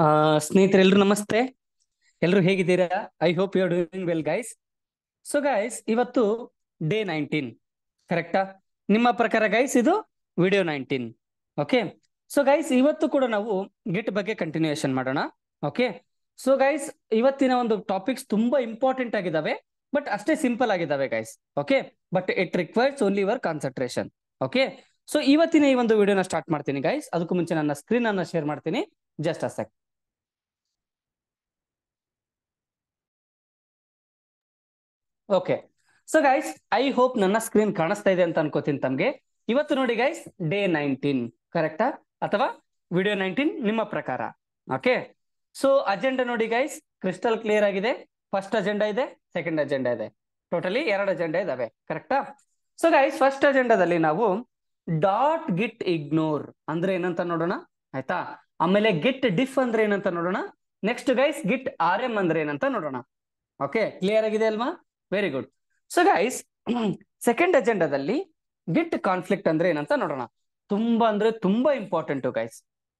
ಆ ಸ್ನೇಹಿತರೆಲ್ಲರೂ ನಮಸ್ತೆ ಎಲ್ಲರೂ ಹೇಗಿದ್ದೀರಾ I hope you are doing well guys so guys ಇವತ್ತು ಡೇ ನೈನ್ಟೀನ್ ಕರೆಕ್ಟಾ ನಿಮ್ಮ ಪ್ರಕಾರ ಗೈಸ್ ಇದು video nineteen okay so guys ಇವತ್ತು ಕೂಡ ನಾವು ಗಿಟ್ ಬಗ್ಗೆ ಕಂಟಿನ್ಯೂಯೇಷನ್ ಮಾಡೋಣ ಓಕೆ ಸೊ ಗೈಸ್ ಇವತ್ತಿನ ಒಂದು ಟಾಪಿಕ್ಸ್ ತುಂಬಾ ಇಂಪಾರ್ಟೆಂಟ್ ಆಗಿದ್ದಾವೆ ಬಟ್ ಅಷ್ಟೇ ಸಿಂಪಲ್ ಆಗಿದ್ದಾವೆ guys okay but it requires only your concentration okay so ಇವತ್ತಿನ ಈ ಒಂದು ವಿಡಿಯೋನ ಸ್ಟಾರ್ಟ್ ಮಾಡ್ತೀನಿ ಗೈಸ್ ಅದಕ್ಕೂ ಮುಂಚೆ ನನ್ನ ಸ್ಕ್ರೀನ್ ಅನ್ನ ಶೇರ್ ಮಾಡ್ತೀನಿ just a sec okay so guys I hope ನನ್ನ ಸ್ಕ್ರೀನ್ ಕಾಣಿಸ್ತಾ ಇದೆ ಅಂತ ಅನ್ಕೋತೀನಿ ತಮ್ಗೆ ಇವತ್ತು ನೋಡಿ ಗೈಸ್ ಡೇ ನೈನ್ಟೀನ್ ಕರೆಕ್ಟಾ ಅಥವಾ ವಿಡಿಯೋ ನೈನ್ಟೀನ್ ನಿಮ್ಮ ಪ್ರಕಾರ ಓಕೆ ಸೊ ಅಜೆಂಡಾ ನೋಡಿ ಗೈಸ್ ಕ್ರಿಸ್ಟಲ್ ಕ್ಲಿಯರ್ ಆಗಿದೆ ಫಸ್ಟ್ ಅಜೆಂಡಾ ಇದೆ ಸೆಕೆಂಡ್ ಅಜೆಂಡಾ ಇದೆ ಟೋಟಲಿ ಎರಡು ಅಜೆಂಡಾ ಇದಾವೆ ಕರೆಕ್ಟಾ ಸೊ ಗೈಸ್ ಫಸ್ಟ್ ಅಜೆಂಡಾದಲ್ಲಿ ನಾವು ಡಾಟ್ ಗಿಟ್ ಇಗ್ನೋರ್ ಅಂದ್ರೆ ಏನಂತ ನೋಡೋಣ ಆಯ್ತಾ ಆಮೇಲೆ ಗಿಟ್ ಡಿಫ್ ಅಂದ್ರೆ ಏನಂತ ನೋಡೋಣ next guys git R M ಅಂದ್ರೆ ಏನಂತ ನೋಡೋಣ ಓಕೆ ಕ್ಲಿಯರ್ ಆಗಿದೆ ಅಲ್ವಾ very good so guys second ಅಜೆಂಡಾದಲ್ಲಿ ಗಿಟ್ ಕಾನ್ಫ್ಲಿಕ್ಟ್ ಅಂದ್ರೆ ಏನಂತ ನೋಡೋಣ ತುಂಬಾ ಅಂದ್ರೆ ತುಂಬಾ important guys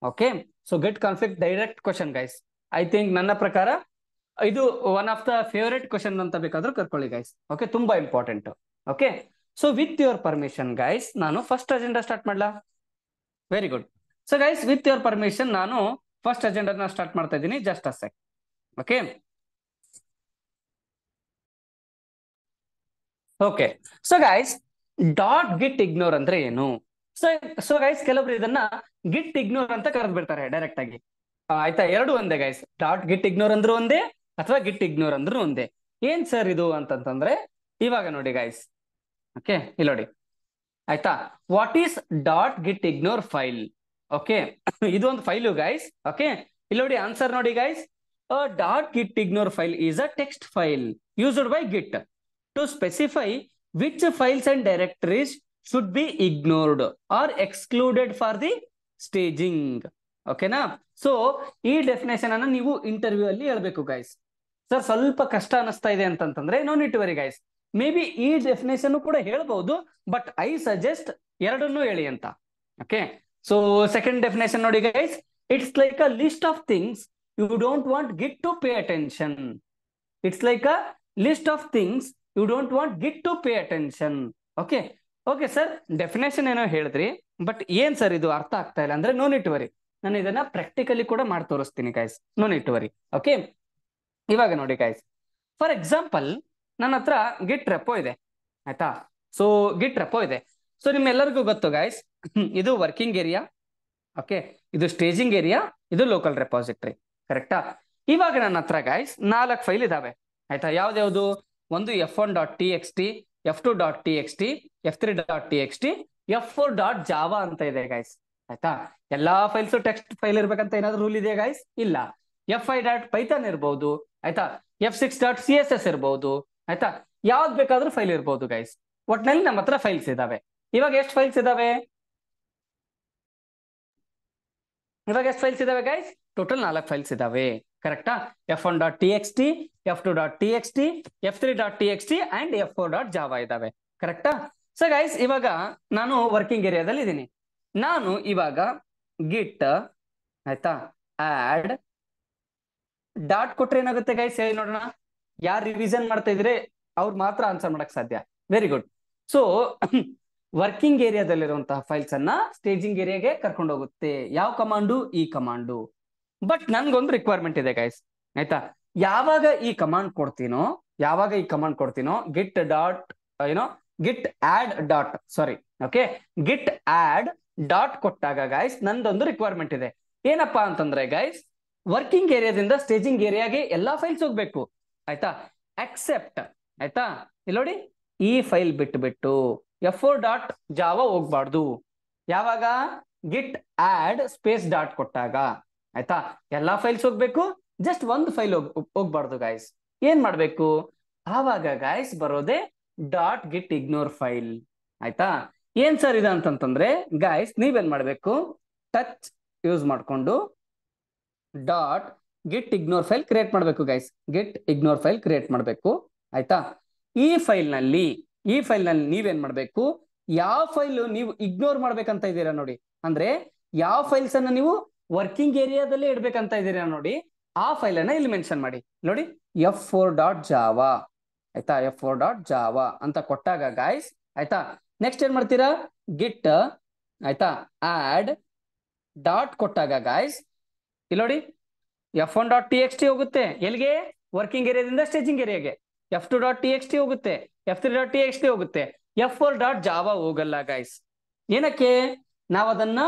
okay so git conflict direct question guys I think ನನ್ನ ಪ್ರಕಾರ ಇದು one of the favourite question ಅಂತ ಬೇಕಾದ್ರೂ ಕರ್ಕೊಳ್ಳಿ ಗೈಸ್ ಓಕೆ ತುಂಬಾ important okay so with your permission guys ನಾನು ಫಸ್ಟ್ ಅಜೆಂಡಾ ಸ್ಟಾರ್ಟ್ ಮಾಡ್ಲಾ very good so guys with your permission ನಾನು ಫಸ್ಟ್ ಅಜೆಂಡಾನ ಸ್ಟಾರ್ಟ್ ಮಾಡ್ತಾ ಇದ್ದೀನಿ just a okay okay so guys dot git ignore ಅಂದ್ರೆ ಏನು ಸೊ ಸೊ ಗೈಸ್ ಕೆಲವರು ಇದನ್ನ ಗಿಟ್ ಇಗ್ನೋರ್ ಅಂತ ಕರೆದು ಬಿಡ್ತಾರೆ ಡೈರೆಕ್ಟ್ ಆಗಿ ಆಯ್ತಾ ಎರಡು ಒಂದೇ ಗೈಸ್ ಡಾಟ್ ಗಿಟ್ ಇಗ್ನೋರ್ ಅಂದ್ರೂ ಒಂದೇ ಅಥವಾ ಗಿಟ್ ಇಗ್ನೋರ್ ಅಂದ್ರೂ ಒಂದೇ ಏನ್ ಸರ್ ಇದು ಅಂತಂತಂದ್ರೆ ಇವಾಗ ನೋಡಿ ಗೈಸ್ ಓಕೆ ಇಲ್ಲೋಡಿ ನೋಡಿ ಆಯ್ತಾ what is dot git ignore file okay ಇದು ಒಂದು ಫೈಲು ಗೈಸ್ ಓಕೆ ಇಲ್ಲೋಡಿ ನೋಡಿ ಆನ್ಸರ್ ನೋಡಿ guys dot git ignore file is a text file used by git to specify which files and directories should be ignored or excluded for the staging ಓಕೆನಾ so ಈ definition ಅನ್ನ ನೀವು interview ಅಲ್ಲಿ ಹೇಳ್ಬೇಕು guys sir ಸ್ವಲ್ಪ ಕಷ್ಟ ಅನಿಸ್ತಾ ಇದೆ ಅಂತಂದ್ರೆ no need worry guys maybe ಈ ಡೆಫಿನೇಷನ್ ಕೂಡ ಹೇಳ್ಬಹುದು ಬಟ್ ಐ ಸಜೆಸ್ಟ್ ಎರಡನ್ನೂ ಹೇಳಿ ಅಂತ ಓಕೆ ಸೊ ಸೆಕೆಂಡ್ ಡೆಫಿನೇಷನ್ ನೋಡಿ guys it's like a list of things you don't want git to pay attention it's like a list of things you don't want git to pay attention okay okay sir definition ಏನೋ ಹೇಳಿದ್ರಿ but ಏನ್ sir ಇದು ಅರ್ಥ ಆಗ್ತಾ ಇಲ್ಲ ಅಂದ್ರೆ no need worry ನಾನು ಇದನ್ನ ಪ್ರಾಕ್ಟಿಕಲಿ ಕೂಡ ಮಾಡಿ ತೋರಿಸ್ತೀನಿ guys no need worry okay ಇವಾಗ ನೋಡಿ ಕಾಯ್ಸ್ ಫಾರ್ ಎಕ್ಸಾಂಪಲ್ ನನ್ನ ಹತ್ರ ಗಿಟ್ ರೆಪೋ ಇದೆ ಆಯ್ತಾ ಸೊ ಗಿಟ್ ರೆಪೋ ಇದೆ ಸೊ ನಿಮ್ಮೆಲ್ಲರಿಗೂ ಗೊತ್ತು ಗಾಯ್ಸ್ ಇದು ವರ್ಕಿಂಗ್ ಏರಿಯಾ ಓಕೆ ಇದು ಸ್ಟೇಜಿಂಗ್ ಏರಿಯಾ ಇದು ಲೋಕಲ್ ರೆಪಾಸಿಟ್ರಿ ಕರೆಕ್ಟಾ ಇವಾಗ ನನ್ನ ಹತ್ರ ಗಾಯ್ಸ್ ನಾಲ್ಕು ಫೈಲ್ ಇದಾವೆ ಆಯ್ತಾ ಯಾವ್ದ್ಯಾವ್ದು ಒಂದು F one dot T X T F two dot T X T F three dot T X T F four dot Java ಅಂತ ಇದೆ ಗೈಸ್ ಆಯ್ತಾ ಎಲ್ಲಾ ಫೈಲ್ಸ್ ಟೆಕ್ಸ್ಟ್ ಫೈಲ್ ಇರ್ಬೇಕಂತ ಏನಾದ್ರು ರೂಲ್ ಇದೆಯಾ ಗೈಸ್ ಇಲ್ಲ ಎಫ್ ಐ ಡಾಟ್ ಪೈಥಾನ್ ಇರ್ಬಹುದು ಆಯ್ತಾ F six dot C S S ಇರ್ಬಹುದು ಆಯ್ತಾ ಯಾವ್ದು ಬೇಕಾದ್ರೂ ಫೈಲ್ ಇರ್ಬಹುದು ಗೈಸ್ ಒಟ್ನಲ್ಲಿ ನಮ್ಮ ಹತ್ರ ಫೈಲ್ಸ್ ಇದಾವೆ ಇವಾಗ ಎಷ್ಟು ಫೈಲ್ಸ್ ಇದಾವೆ ಇವಾಗ ಎಷ್ಟು ಫೈಲ್ಸ್ ಇದಾವೆ ಗೈಸ್ ಟೋಟಲ್ ನಾಲ್ಕು ಫೈಲ್ಸ್ ಇದಾವೆ ಕರೆಕ್ಟಾ F one dot T X T F two dot T X T F three dot T X T and F four dot Java ಇದಾವೆ ಕರೆಕ್ಟಾ ಸೊ ಗೈಸ್ ಇವಾಗ ನಾನು ವರ್ಕಿಂಗ್ ಏರಿಯಾದಲ್ಲಿ ಇದ್ದೀನಿ ನಾನು ಇವಾಗ ಗಿಟ್ ಆಯ್ತಾ ಆಡ್ ಡಾಟ್ ಕೊಟ್ರೆ ಏನಾಗುತ್ತೆ ಗೈಸ್ ಹೇಳಿ ನೋಡೋಣ ಯಾರು ರಿವಿಸನ್ ಮಾಡ್ತಾ ಇದ್ರೆ ಅವ್ರು ಮಾತ್ರ ಆನ್ಸರ್ ಮಾಡಕ್ ಸಾಧ್ಯ ವೆರಿ ಗುಡ್ ಸೊ ವರ್ಕಿಂಗ್ ಏರಿಯಾದಲ್ಲಿರುವಂತಹ ಫೈಲ್ಸ್ ಅನ್ನ ಸ್ಟೇಜಿಂಗ್ ಏರಿಯಾಗೆ ಕರ್ಕೊಂಡು ಹೋಗುತ್ತೆ ಯಾವ ಕಮಾಂಡು ಈ ಕಮಾಂಡು ಬಟ್ ನನ್ಗೊಂದು ರಿಕ್ವೈರ್ಮೆಂಟ್ ಇದೆ ಗೈಸ್ ಆಯ್ತಾ ಯಾವಾಗ ಈ ಕಮಾಂಡ್ ಕೊಡ್ತೀನೋ ಯಾವಾಗ ಈ ಕಮಾಂಡ್ ಕೊಡ್ತೀನೋ ಗಿಟ್ ಡಾಟ್ ಏನೋ git add dot sorry okay git add dot ಕೊಟ್ಟಾಗ ಗೈಸ್ ನಂದೊಂದು ರಿಕ್ವೈರ್ಮೆಂಟ್ ಇದೆ ಏನಪ್ಪಾ ಅಂತಂದ್ರೆ ಗೈಸ್ ವರ್ಕಿಂಗ್ ಏರಿಯಾದಿಂದ ಸ್ಟೇಜಿಂಗ್ ಏರಿಯಾಗೆ ಎಲ್ಲಾ ಫೈಲ್ಸ್ ಹೋಗ್ಬೇಕು ಆಯ್ತಾ ಎಕ್ಸೆಪ್ಟ್ ಆಯ್ತಾ ಇಲ್ಲಿ ನೋಡಿ ಈ ಫೈಲ್ ಬಿಟ್ಬಿಟ್ಟು ಎಫ್ ಓ ಡಾಟ್ ಜಾವ ಹೋಗ್ಬಾರ್ದು ಯಾವಾಗ ಗಿಟ್ ಆಡ್ ಸ್ಪೇಸ್ ಡಾಟ್ ಕೊಟ್ಟಾಗ ಆಯ್ತಾ ಎಲ್ಲಾ ಫೈಲ್ಸ್ ಹೋಗ್ಬೇಕು ಜಸ್ಟ್ ಒಂದು ಫೈಲ್ ಹೋಗ್ ಹೋಗ್ಬಾರ್ದು ಗಾಯ್ಸ್ ಏನ್ ಮಾಡ್ಬೇಕು ಆವಾಗ ಗಾಯ್ಸ್ ಬರೋದೆ ಡಾಟ್ ಗಿಟ್ ಇಗ್ನೋರ್ ಫೈಲ್ ಆಯ್ತಾ ಏನ್ ಸರ್ ಇದೆ ಅಂತಂತಂದ್ರೆ ಗಾಯ್ಸ್ ನೀವೇನ್ ಮಾಡ್ಬೇಕು ಟಚ್ ಯೂಸ್ ಮಾಡ್ಕೊಂಡು dot git ignore file create ಮಾಡ್ಬೇಕು guys git ignore file create ಮಾಡ್ಬೇಕು ಆಯ್ತಾ ಈ ಫೈಲ್ ನಲ್ಲಿ ಈ ಫೈಲ್ ನಲ್ಲಿ ನೀವೇನ್ ಮಾಡ್ಬೇಕು ಯಾವ ಫೈಲ್ ನೀವು ಇಗ್ನೋರ್ ಮಾಡ್ಬೇಕಂತ ಇದ್ದೀರಾ ನೋಡಿ ಅಂದ್ರೆ ಯಾವ ಫೈಲ್ಸ್ ಅನ್ನ ನೀವು ವರ್ಕಿಂಗ್ ಏರಿಯಾದಲ್ಲೇ ಇಡ್ಬೇಕಂತ ಇದ್ದೀರಾ ನೋಡಿ ಆ ಫೈಲ್ ಅನ್ನ ಇಲ್ಲಿ ಮೆನ್ಷನ್ ಮಾಡಿ ನೋಡಿ ಎಫ್ ಫೋರ್ ಡಾಟ್ ಜಾವಾ ಆಯ್ತಾ ಎಫ್ ಫೋರ್ ಡಾಟ್ ಜಾವಾ ಅಂತ ಕೊಟ್ಟಾಗ ಗಾಯ್ಸ್ ಆಯ್ತಾ ನೆಕ್ಸ್ಟ್ ಏನ್ ಮಾಡ್ತೀರಾ ಗಿಟ್ ಆಯ್ತಾ ಆಡ್ ಡಾಟ್ ಕೊಟ್ಟಾಗ ಗಾಯ್ಸ್ ಇಲ್ಲಿ ನೋಡಿ F one dot T X T ಹೋಗುತ್ತೆ ಎಲ್ಲಿಗೆ ವರ್ಕಿಂಗ್ ಏರಿಯಾದಿಂದ ಸ್ಟೇಜಿಂಗ್ ಏರಿಯಾಗೆ F two dot T X T ಹೋಗುತ್ತೆ F three dot T X T ಹೋಗುತ್ತೆ ಎಫ್ ಫೋರ್ ಡಾಟ್ ಜಾವಾ ಹೋಗಲ್ಲ ಗಾಯ್ಸ್ ಏನಕ್ಕೆ ನಾವದನ್ನ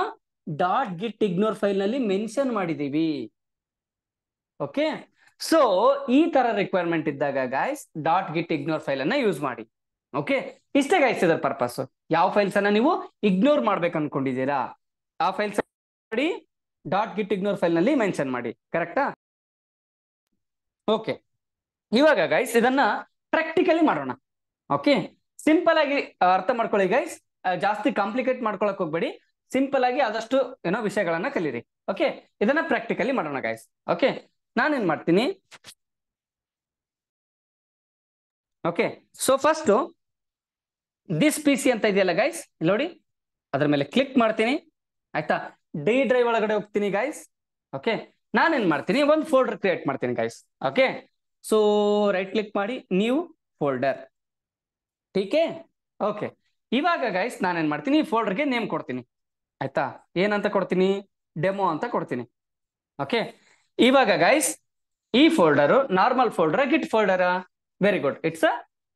ಡಾಟ್ ಗಿಟ್ ಇಗ್ನೋರ್ ಫೈಲ್ ನಲ್ಲಿ ಮೆನ್ಷನ್ ಮಾಡಿದೀವಿ ಓಕೆ ಸೊ ಈ ತರ ರಿಕ್ವೈರ್ಮೆಂಟ್ ಇದ್ದಾಗ guys dot git ignore file ಅನ್ನ ಯೂಸ್ ಮಾಡಿ ಓಕೆ ಇಷ್ಟೇ ಗಾಯ್ಸ್ ಇದರ ಪರ್ಪಸ್ ಯಾವ ಫೈಲ್ಸ್ ಅನ್ನ ನೀವು ಇಗ್ನೋರ್ ಮಾಡ್ಬೇಕು ಅನ್ಕೊಂಡಿದ್ದೀರಾ ಆ ಫೈಲ್ಸ್ ಮಾಡಿ ಡಾಟ್ ಗಿಟ್ ಇಗ್ನೋರ್ ಫೈಲ್ ನಲ್ಲಿ ಮೆನ್ಷನ್ ಮಾಡಿ ಕರೆಕ್ಟಾ ಓಕೆ ಇವಾಗ ಗೈಸ್ ಇದನ್ನ ಪ್ರಾಕ್ಟಿಕಲಿ ಮಾಡೋಣ ಓಕೆ ಸಿಂಪಲ್ ಆಗಿ ಅರ್ಥ ಮಾಡ್ಕೊಳ್ಳಿ ಗೈಸ್ ಜಾಸ್ತಿ ಕಾಂಪ್ಲಿಕೇಟ್ ಮಾಡ್ಕೊಳಕ್ ಹೋಗ್ಬೇಡಿ ಸಿಂಪಲ್ ಆಗಿ ಆದಷ್ಟು ಏನೋ ವಿಷಯಗಳನ್ನ ಕಲೀರಿ ಓಕೆ ಇದನ್ನ ಪ್ರಾಕ್ಟಿಕಲಿ ಮಾಡೋಣ ಗಾಯ್ಸ್ ಓಕೆ ನಾನೇನ್ ಮಾಡ್ತೀನಿ okay so first this P C ಅಂತ ಇದೆಯಲ್ಲ ಗೈಸ್ ನೋಡಿ ಅದ್ರ ಮೇಲೆ ಕ್ಲಿಕ್ ಮಾಡ್ತೀನಿ ಆಯ್ತಾ ಡಿ ಡ್ರೈವ್ ಒಳಗಡೆ ಹೋಗ್ತೀನಿ ಗಾಯ್ಸ್ ಓಕೆ ನಾನೇನ್ ಮಾಡ್ತೀನಿ ಒಂದು ಫೋಲ್ಡರ್ ಕ್ರಿಯೇಟ್ ಮಾಡ್ತೀನಿ guys okay so right click ಮಾಡಿ ನ್ಯೂ ಫೋಲ್ಡರ್ ಟೀಕೆ ಓಕೆ ಇವಾಗ ಗೈಸ್ ನಾನೇನ್ ಮಾಡ್ತೀನಿ ಈ ಫೋಲ್ಡರ್ಗೆ ನೇಮ್ ಕೊಡ್ತೀನಿ ಆಯ್ತಾ ಏನಂತ ಕೊಡ್ತೀನಿ ಡೆಮೋ ಅಂತ ಕೊಡ್ತೀನಿ ಓಕೆ ಇವಾಗ ಗೈಸ್ ಈ folder normal folder git folder very good it's a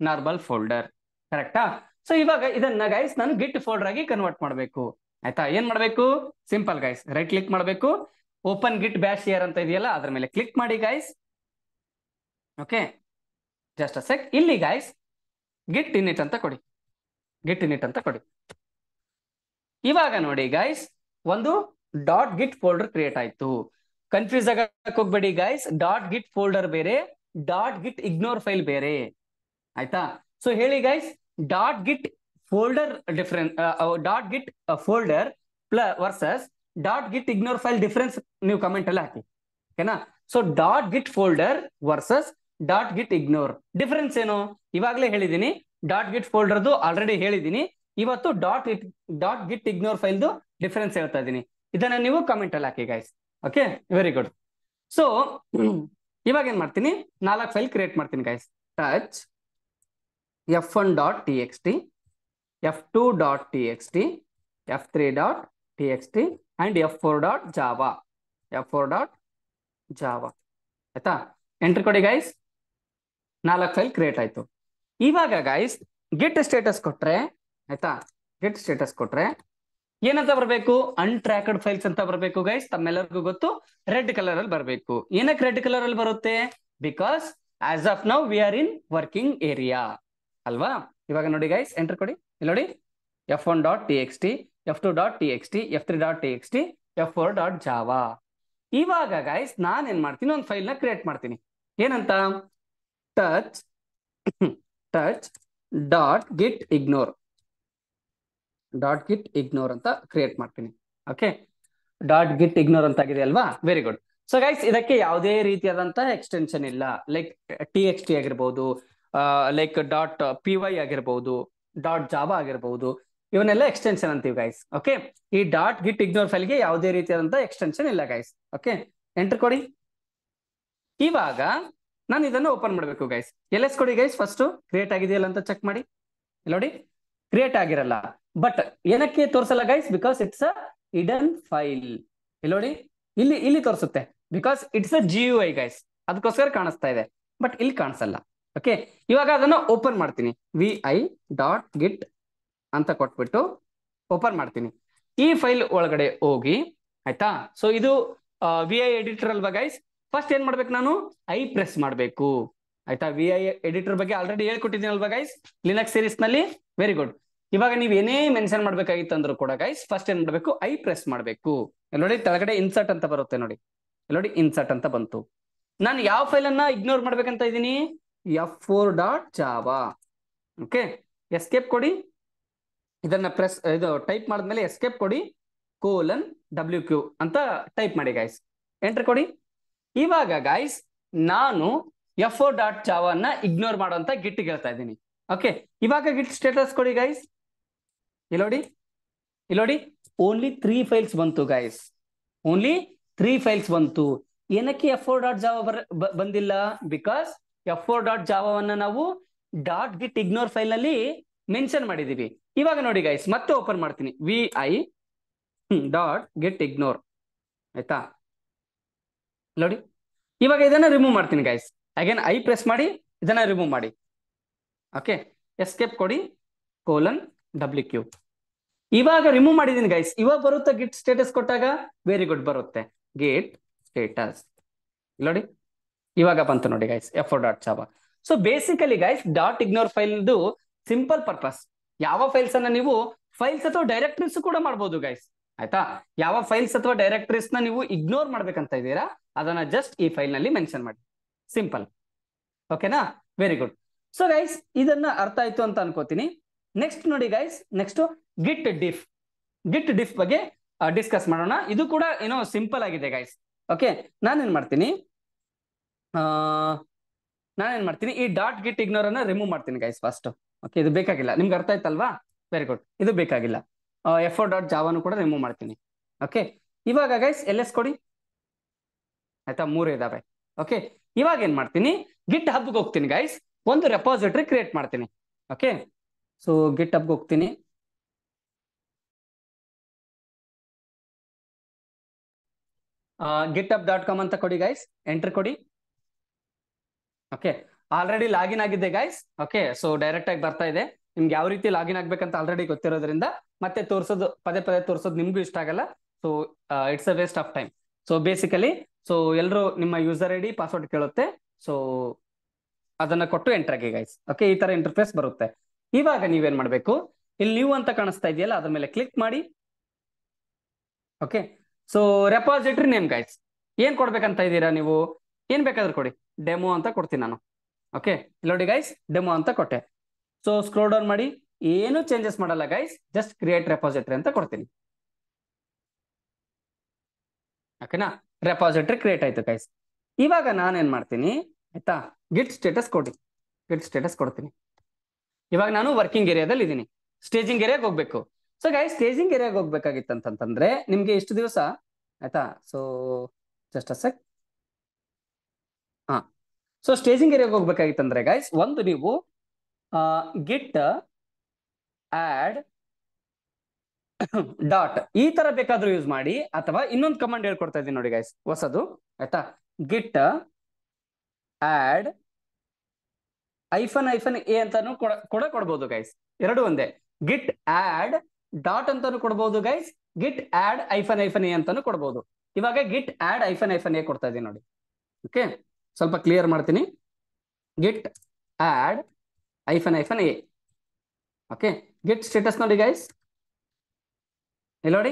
normal folder ಕರೆಕ್ಟಾ ಸೊ ಇವಾಗ ಇದನ್ನ ಗೈಸ್ ನಾನು ಗಿಟ್ ಫೋಲ್ಡರ್ ಆಗಿ ಕನ್ವರ್ಟ್ ಮಾಡಬೇಕು ಆಯ್ತಾ ಏನ್ ಮಾಡಬೇಕು ಸಿಂಪಲ್ ಗೈಸ್ ರೈಟ್ ಕ್ಲಿಕ್ ಮಾಡಬೇಕು ಓಪನ್ ಗಿಟ್ ಬ್ಯಾಶ್ ಇಯರ್ ಅಂತ ಇದೆಯಲ್ಲ ಅದ್ರ ಮೇಲೆ ಕ್ಲಿಕ್ ಮಾಡಿ guys okay just a sec ಇಲ್ಲಿ ಗೈಸ್ ಗಿಟ್ ಇನ್ ಇಟ್ ಅಂತ ಕೊಡಿ ಗಿಟ್ ಇನ್ ಇಟ್ ಅಂತ ಕೊಡಿ ಇವಾಗ ನೋಡಿ ಗೈಸ್ ಒಂದು ಡಾಟ್ ಗಿಟ್ ಫೋಲ್ಡರ್ ಕ್ರಿಯೇಟ್ ಆಯ್ತು ಕನ್ಫ್ಯೂಸ್ ಆಗಕ್ ಹೋಗ್ಬೇಡಿ ಗೈಸ್ ಡಾಟ್ ಗಿಟ್ ಫೋಲ್ಡರ್ ಬೇರೆ ಡಾಟ್ ಗಿಟ್ ಇಗ್ನೋರ್ ಫೈಲ್ ಬೇರೆ ಆಯ್ತಾ ಸೊ ಹೇಳಿ guys dot git folder difference dot git folder ಪ್ಲ versus dot git ignore file difference ನೀವು ಕಮೆಂಟ್ ಅಲ್ಲಿ ಹಾಕಿ ಓಕೆನಾ so dot git folder versus dot git ignore difference ಏನು ಇವಾಗಲೇ ಹೇಳಿದ್ದೀನಿ ಡಾಟ್ ಗಿಟ್ ಫೋಲ್ಡರ್ದು ಆಲ್ರೆಡಿ ಹೇಳಿದ್ದೀನಿ ಇವತ್ತು dot it dot git ignore ಫೈಲ್ದು ಡಿಫರೆನ್ಸ್ ಹೇಳ್ತಾ ಇದ್ದೀನಿ ಇದನ್ನ ನೀವು ಕಮೆಂಟ್ ಅಲ್ಲಿ ಹಾಕಿ guys okay very good so ಇವಾಗ ಏನ್ ಮಾಡ್ತೀನಿ ನಾಲ್ಕು ಫೈಲ್ ಕ್ರಿಯೇಟ್ ಮಾಡ್ತೀನಿ guys touch F one dot T X T F two dot T X T F three dot T X T and F four dot Java F four dot Java ಆಯ್ತಾ entry ಕೊಡಿ guys ನಾಲ್ಕು file create ಆಯ್ತು ಇವಾಗ guys ಗಿಟ್ status ಕೊಟ್ರೆ ಆಯ್ತಾ get status ಕೊಟ್ರೆ ಏನಂತ ಬರಬೇಕು ಅನ್ಟ್ರ್ಯಾಕಡ್ ಫೈಲ್ಸ್ ಅಂತ ಬರಬೇಕು ಗೈಸ್ ತಮ್ಮೆಲ್ಲರಿಗೂ ಗೊತ್ತು ರೆಡ್ ಕಲರ್ ಅಲ್ಲಿ ಬರಬೇಕು ಏನಕ್ಕೆ ರೆಡ್ ಕಲರ್ ಅಲ್ಲಿ ಬರುತ್ತೆ because as of now we are in working area ಅಲ್ವಾ ಇವಾಗ ನೋಡಿ ಗೈಸ್ ಎಂಟರ್ ಕೊಡಿ ಇಲ್ಲಿ ನೋಡಿ F one dot T X T F two dot T X T F three dot T X T F four dot Java ಇವಾಗ ಗೈಸ್ ನಾನು ಏನ್ ಮಾಡ್ತೀನಿ ಒಂದು ಫೈಲ್ ನ ಕ್ರಿಯೇಟ್ ಮಾಡ್ತೀನಿ ಏನಂತ touch touch dot git ignore dot git ignore ಅಂತ ಕ್ರಿಯೇಟ್ ಮಾಡ್ತೀನಿ ಓಕೆ ಡಾಟ್ ಗಿಟ್ ಇಗ್ನೋರ್ ಅಂತ ಆಗಿದೆ ಅಲ್ವಾ ವೆರಿ ಗುಡ್ ಸೊ ಗೈಸ್ ಇದಕ್ಕೆ ಯಾವುದೇ ರೀತಿಯಾದಂತಹ ಎಕ್ಸ್ಟೆನ್ಷನ್ ಇಲ್ಲ ಲೈಕ್ ಟಿ ಎಕ್ಸ್ ಟಿ ಆಗಿರ್ಬೋದು ಲೈಕ್ ಡಾಟ್ ಪಿ ವೈ ಆಗಿರ್ಬೋದು ಡಾಟ್ ಜಾಬಾ ಆಗಿರ್ಬೋದು ಇವನ್ನೆಲ್ಲ ಎಕ್ಸ್ಟೆನ್ಷನ್ ಅಂತೀವಿ ಗೈಸ್ ಓಕೆ ಈ ಡಾಟ್ ಗಿಟ್ ಇಗ್ನೋರ್ ಫೈಲ್ಗೆ ಯಾವುದೇ ರೀತಿಯಾದಂತಹ ಎಕ್ಸ್ಟೆನ್ಷನ್ ಇಲ್ಲ ಗೈಸ್ ಓಕೆ ಎಂಟರ್ ಕೊಡಿ ಇವಾಗ ನಾನು ಇದನ್ನು ಓಪನ್ ಮಾಡಬೇಕು ಗೈಸ್ ಎಲ್ ಎಸ್ ಕೊಡಿ ಗೈಸ್ ಫಸ್ಟ್ ಕ್ರಿಯೇಟ್ ಆಗಿದೆಯಲ್ಲ ಅಂತ ಚೆಕ್ ಮಾಡಿ ನೋಡಿ ಕ್ರಿಯೇಟ್ ಆಗಿರಲ್ಲ ಬಟ್ ಏನಕ್ಕೆ ತೋರಿಸಲ್ಲ guys because it's a hidden file ಇಲ್ಲಿ ಇಲ್ಲಿ ಇಲ್ಲಿ ತೋರಿಸುತ್ತೆ because it's a G U I guys ಅದಕ್ಕೋಸ್ಕರ ಕಾಣಿಸ್ತಾ ಇದೆ ಬಟ್ ಇಲ್ಲಿ ಕಾಣಿಸಲ್ಲ ಓಕೆ ಇವಾಗ ಅದನ್ನ ಓಪನ್ ಮಾಡ್ತೀನಿ ವಿ ಐ ಡಾಟ್ ಗಿಟ್ ಅಂತ ಕೊಟ್ಬಿಟ್ಟು ಓಪನ್ ಮಾಡ್ತೀನಿ ಈ ಫೈಲ್ ಒಳಗಡೆ ಹೋಗಿ ಆಯ್ತಾ ಸೊ ಇದು ವಿ ಐ ಎಡಿಟರ್ ಅಲ್ವಾ ಗೈಸ್ ಫಸ್ಟ್ ಏನ್ ಮಾಡ್ಬೇಕು ನಾನು ಐ ಪ್ರೆಸ್ ಮಾಡಬೇಕು ಆಯ್ತಾ ವಿ ಐ ಎಡಿಟರ್ ಬಗ್ಗೆ ಆಲ್ರೆಡಿ ಹೇಳ್ಕೊಟ್ಟಿದ್ದೀನಿ ಅಲ್ವಾ ಗೈಸ್ ಲಿನಕ್ಸ್ ಸೀರೀಸ್ ನಲ್ಲಿ ವೆರಿ ಗುಡ್ ಇವಾಗ ನೀವ್ ಏನೇ ಮೆನ್ಷನ್ ಮಾಡ್ಬೇಕಾಗಿತ್ತು ಅಂದ್ರೂ ಕೂಡ ಗೈಸ್ ಫಸ್ಟ್ ಏನ್ ಮಾಡ್ಬೇಕು ಐ ಪ್ರೆಸ್ ಮಾಡ್ಬೇಕು ನೋಡಿ ತೆಳಗಡೆ ಇನ್ಸರ್ಟ್ ಅಂತ ಬರುತ್ತೆ ನೋಡಿ ನೋಡಿ ಇನ್ಸರ್ಟ್ ಅಂತ ಬಂತು ನಾನು ಯಾವ ಫೈಲ್ ಅನ್ನ ಇಗ್ನೋರ್ ಮಾಡ್ಬೇಕಂತ ಇದ್ದೀನಿ F four dot Java okay escape ಕೊಡಿ ಇದನ್ನ ಪ್ರೆಸ್ ಇದು ಟೈಪ್ ಮಾಡಿದ್ಮೇಲೆ ಎಸ್ಕೇಪ್ ಕೊಡಿ ಕೋಲನ್ ಡಬ್ಲ್ಯೂ ಕ್ಯೂ ಅಂತ ಟೈಪ್ ಮಾಡಿ ಗಾಯ್ಸ್ ಎಂಟ್ರಿ ಕೊಡಿ ಇವಾಗ ಗಾಯ್ಸ್ ನಾನು ಎಫ್ ಓ ಡಾಟ್ ಚಾವನ್ನ ಇಗ್ನೋರ್ ಮಾಡುವಂತ ಗಿಟ್ ಹೇಳ್ತಾ ಇದ್ದೀನಿ ಓಕೆ ಇವಾಗ ಗಿಟ್ ಸ್ಟೇಟಸ್ ಕೊಡಿ ಗೈಸ್ ಇಲ್ಲೋಡಿ ನೋಡಿ ಓನ್ಲಿ ತ್ರೀ ಫೈಲ್ಸ್ ಬಂತು ಗೈಸ್ ಓನ್ಲಿ ತ್ರೀ ಫೈಲ್ಸ್ ಬಂತು ಏನಕ್ಕೆ ಎಫ್ ಓರ್ ಡಾಟ್ ಜಾವ ಬಂದಿಲ್ಲ ಬಿಕಾಸ್ ಎಫ್ ಓರ್ ಡಾಟ್ ಜಾವವನ್ನು ನಾವು ಡಾಟ್ ಗಿಟ್ ಇಗ್ನೋರ್ ಫೈಲ್ ನಲ್ಲಿ ಮೆನ್ಷನ್ ಮಾಡಿದೀವಿ ಇವಾಗ ನೋಡಿ ಗೈಸ್ ಮತ್ತೆ ಓಪನ್ ಮಾಡ್ತೀನಿ V I dot git ignore ಆಯ್ತಾ ನೋಡಿ ಇವಾಗ ಇದನ್ನ ರಿಮೂವ್ ಮಾಡ್ತೀನಿ ಗೈಸ್ ಅಗೇನ್ ಐ ಪ್ರೆಸ್ ಮಾಡಿ ಇದನ್ನ ರಿಮೂವ್ ಮಾಡಿ ಓಕೆ ಎಸ್ಕೇಪ್ ಕೊಡಿ ಕೋಲನ್ ಡಬ್ಲ್ಯೂ ಕ್ಯೂ ಇವಾಗ ರಿಮೂವ್ ಮಾಡಿದೀನಿ ಗೈಸ್ ಇವಾಗ ಬರುತ್ತೆ ಗಿಟ್ ಸ್ಟೇಟಸ್ ಕೊಟ್ಟಾಗ ವೆರಿ ಗುಡ್ ಬರುತ್ತೆ ಗೇಟ್ ಸ್ಟೇಟಸ್ ನೋಡಿ ಇವಾಗ ಬಂತು ನೋಡಿ guys F dot Java so basically guys dot ignore ಫೈಲ್ದು ಸಿಂಪಲ್ ಪರ್ಪಸ್ ಯಾವ ಫೈಲ್ಸ್ ಅನ್ನ ನೀವು ಫೈಲ್ಸ್ ಅಥವಾ ಡೈರೆಕ್ಟ್ರೀಸ್ ಕೂಡ ಮಾಡಬಹುದು ಗೈಸ್ ಆಯ್ತಾ ಯಾವ ಫೈಲ್ಸ್ ಅಥವಾ ಡೈರೆಕ್ಟ್ರೀಸ್ ನ ನೀವು ಇಗ್ನೋರ್ ಮಾಡ್ಬೇಕಂತ ಇದ್ದೀರಾ ಅದನ್ನ ಜಸ್ಟ್ ಈ ಫೈಲ್ ನಲ್ಲಿ ಮೆನ್ಷನ್ ಮಾಡಿ ಸಿಂಪಲ್ ಓಕೆನಾ ವೆರಿ ಗುಡ್ ಸೊ ಗೈಸ್ ಇದನ್ನ ಅರ್ಥ ಆಯ್ತು ಅಂತ ಅನ್ಕೋತೀನಿ ನೆಕ್ಸ್ಟ್ ನೋಡಿ ಗೈಸ್ ನೆಕ್ಸ್ಟ್ ಗಿಟ್ ಡಿಫ್ ಗಿಟ್ ಡಿಫ್ ಬಗ್ಗೆ ಡಿಸ್ಕಸ್ ಮಾಡೋಣ ಇದು ಕೂಡ ಏನೋ ಸಿಂಪಲ್ ಆಗಿದೆ ಗೈಸ್ ಓಕೆ ನಾನೇನ್ ಮಾಡ್ತೀನಿ ನಾನೇನ್ ಮಾಡ್ತೀನಿ ಈ ಡಾಟ್ ಗಿಟ್ ಇಗ್ನೋರ್ ಅನ್ನ ರಿಮೂವ್ ಮಾಡ್ತೀನಿ ಗೈಸ್ ಫಸ್ಟ್ ಓಕೆ ಇದು ಬೇಕಾಗಿಲ್ಲ ನಿಮ್ಗೆ ಅರ್ಥ ಆಯ್ತಲ್ವಾ ವೆರಿ ಗುಡ್ ಇದು ಬೇಕಾಗಿಲ್ಲ ಎಫ್ ಓ ಡಾಟ್ ಜಾವಾನು ಕೂಡ ರಿಮೂವ್ ಮಾಡ್ತೀನಿ ಓಕೆ ಇವಾಗ ಗೈಸ್ ಎಲ್ ಎಸ್ ಕೊಡಿ ಆಯ್ತಾ ಮೂರು ಇದಾವೆ ಓಕೆ ಇವಾಗ ಏನ್ ಮಾಡ್ತೀನಿ ಗಿಟ್ ಹಬ್ಗೆ ಹೋಗ್ತೀನಿ ಗೈಸ್ ಒಂದು ರೆಪಾಸಿಟ್ರಿ ಕ್ರಿಯೇಟ್ ಮಾಡ್ತೀನಿ ಓಕೆ ಸೊ ಗಿಟ್ ಅಪ್ಗೆ ಹೋಗ್ತೀನಿ ಗಿಟ್ ಅಪ್ ಡಾಟ್ ಕಾಮ್ ಅಂತ ಕೊಡಿ ಗೈಸ್ ಎಂಟ್ರಿ ಕೊಡಿ ಓಕೆ ಆಲ್ರೆಡಿ ಲಾಗಿನ್ ಆಗಿದೆ ಗೈಸ್ ಓಕೆ ಸೊ ಡೈರೆಕ್ಟ್ ಆಗಿ ಬರ್ತಾ ಇದೆ ನಿಮ್ಗೆ ಯಾವ ರೀತಿ ಲಾಗಿನ್ ಆಗ್ಬೇಕಂತ ಆಲ್ರೆಡಿ ಗೊತ್ತಿರೋದ್ರಿಂದ ಮತ್ತೆ ತೋರ್ಸೋದು ಪದೇ ಪದೇ ತೋರಿಸೋದು ನಿಮ್ಗೂ ಇಷ್ಟ ಆಗಲ್ಲ so it's a waste of time so basically so ಎಲ್ಲರೂ ನಿಮ್ಮ ಯೂಸರ್ ಐ ಡಿ ಪಾಸ್ವರ್ಡ್ ಕೇಳುತ್ತೆ ಸೊ ಅದನ್ನ ಕೊಟ್ಟು ಎಂಟರ್ ಗೈಸ್ ಓಕೆ ಈ ತರ ಇಂಟರ್ಫೇಸ್ ಬರುತ್ತೆ ಇವಾಗ ನೀವೇನ್ ಮಾಡಬೇಕು ಇಲ್ಲಿ ನೀವು ಅಂತ ಕಾಣಿಸ್ತಾ ಇದೆಯಲ್ಲ ಅದ್ರ ಮೇಲೆ ಕ್ಲಿಕ್ ಮಾಡಿ okay so repository name guys ಏನ್ ಕೊಡ್ಬೇಕಂತ ಇದ್ದೀರಾ ನೀವು ಏನ್ ಬೇಕಾದ್ರೂ ಕೊಡಿ ಡೆಮೋ ಅಂತ ಕೊಡ್ತೀನಿ ನಾನು ಓಕೆ ನೋಡಿ ಗೈಸ್ ಡೆಮೋ ಅಂತ ಕೊಟ್ಟೆ ಸೊ ಸ್ಕ್ರೋಲ್ ಡೌನ್ ಮಾಡಿ ಏನು ಚೇಂಜಸ್ ಮಾಡಲ್ಲ ಗೈಸ್ ಜಸ್ಟ್ ಕ್ರಿಯೇಟ್ ರೆಪಾಸಿಟ್ರಿ ಅಂತ ಕೊಡ್ತೀನಿ ಓಕೆನಾ ರೆಪಾಸಿಟ್ರಿ ಕ್ರಿಯೇಟ್ ಆಯ್ತು ಗೈಸ್ ಇವಾಗ ನಾನೇನ್ ಮಾಡ್ತೀನಿ ಆಯ್ತಾ ಗಿಟ್ ಸ್ಟೇಟಸ್ ಕೊಡಿ ಗಿಟ್ ಸ್ಟೇಟಸ್ ಕೊಡ್ತೀನಿ ಇವಾಗ ನಾನು ವರ್ಕಿಂಗ್ ಏರಿಯಾದಲ್ಲಿ ಇದ್ದೀನಿ ಸ್ಟೇಜಿಂಗ್ ಏರಿಯಾಗ ಹೋಗ್ಬೇಕು ಸೊ ಗಾಯ ಸ್ಟೇಜಿಂಗ್ ಏರಿಯಾಗೆ ಹೋಗ್ಬೇಕಾಗಿತ್ತಂತಂದ್ರೆ ನಿಮ್ಗೆ ಇಷ್ಟು ದಿವಸ ಆಯ್ತಾ ಸೊ ಜಸ್ಟ್ ಅ ಹಾ ಸೊ ಸ್ಟೇಜಿಂಗ್ ಏರಿಯಾಗ ಹೋಗ್ಬೇಕಾಗಿತ್ತಂದ್ರೆ ಗೈಸ್ ಒಂದು ನೀವು ಗಿಟ್ ಆಡ್ ಡಾಟ್ ಈ ತರ ಬೇಕಾದ್ರೂ ಯೂಸ್ ಮಾಡಿ ಅಥವಾ ಇನ್ನೊಂದು ಕಮಾಂಡ್ ಹೇಳ್ಕೊಡ್ತಾ ಇದ್ದೀನಿ ನೋಡಿ ಗೈಸ್ ಹೊಸದು ಆಯ್ತಾ ಗಿಟ್ ಆಡ್ ಐಫನ್ ಐಫನ್ ಎ ಅಂತಾನು ಕೂಡ ಕೊಡ್ಬೋದು ಗೈಸ್ ಎರಡು ಒಂದೇ ಗಿಟ್ ಆಡ್ ಡಾಟ್ ಅಂತಾನು ಕೊಡ್ಬೋದು guys git add hyphen hyphen A ಅಂತಾನು ಕೊಡ್ಬೋದು ಇವಾಗ ಗಿಟ್ ಆಡ್ ಐಫನ್ ಐಫನ್ ಎ ಕೊಡ್ತಾ ಇದೀನಿ ನೋಡಿ ಓಕೆ ಸ್ವಲ್ಪ ಕ್ಲಿಯರ್ ಮಾಡ್ತೀನಿ git add hyphen hyphen A okay git status ನೋಡಿ ಗೈಸ್ ಇಲ್ಲ ನೋಡಿ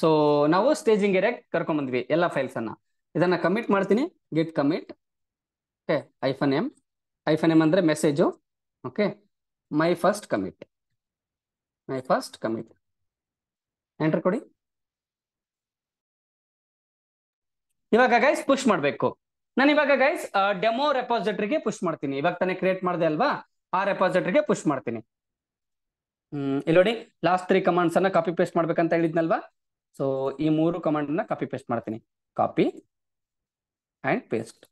ಸೊ ನಾವು ಸ್ಟೇಜಿಂಗ್ ಏರಿಯಾಗೆ ಕರ್ಕೊಂಡ್ ಬಂದ್ವಿ ಎಲ್ಲ ಫೈಲ್ಸ್ ಅನ್ನ ಇದನ್ನ ಕಮಿಟ್ ಮಾಡ್ತೀನಿ git commit okay hyphen M hyphen M ಅಂದ್ರೆ message okay my first commit my first commit enter ಕೊಡಿ ಇವಾಗ ಗೈಸ್ ಪುಷ್ ಮಾಡಬೇಕು ನಾನು ಇವಾಗ ಗೈಸ್ ಡೆಮೋ ರೆಪಾಸಿಟರಿಗೆ ಪುಷ್ ಮಾಡ್ತೀನಿ ಇವಾಗ ತಾನೇ ಕ್ರಿಯೇಟ್ ಮಾಡಿದೆ ಅಲ್ವಾ ಆ ರೆಪಾಸಿಟರಿಗೆ ಪುಷ್ ಮಾಡ್ತೀನಿ ಹ್ಮ್ ಇಲ್ಲಿ ನೋಡಿ ಲಾಸ್ಟ್ ತ್ರೀ ಕಮಾಂಡ್ಸ್ ಅನ್ನ ಕಾಪಿ ಪೇಸ್ಟ್ ಮಾಡ್ಬೇಕಂತ ಹೇಳಿದ್ನಲ್ವಾ ಸೊ ಈ ಮೂರು ಕಮಾಂಡ್ ಅನ್ನ ಕಾಪಿ ಪೇಸ್ಟ್ ಮಾಡ್ತೀನಿ copy and paste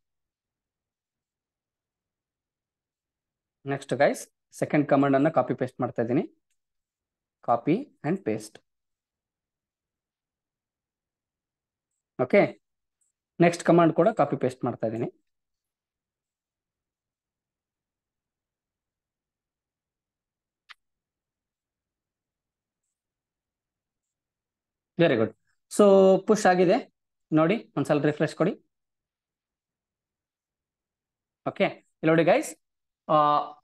next guys second command ಅನ್ನ ಕಾಪಿ ಪೇಸ್ಟ್ ಮಾಡ್ತಾ ಇದ್ದೀನಿ copy and paste okay next command ಕೂಡ ಕಾಪಿ ಪೇಸ್ಟ್ ಮಾಡ್ತಾ ಇದ್ದೀನಿ ವೆರಿ ಗುಡ್ ಸೊ ಪುಷ್ ಆಗಿದೆ ನೋಡಿ ಒಂದ್ಸಲ ರಿಫ್ರೆಶ್ ಕೊಡಿ ಓಕೆ ಇಲ್ಲಿ ನೋಡಿ ಗೈಸ್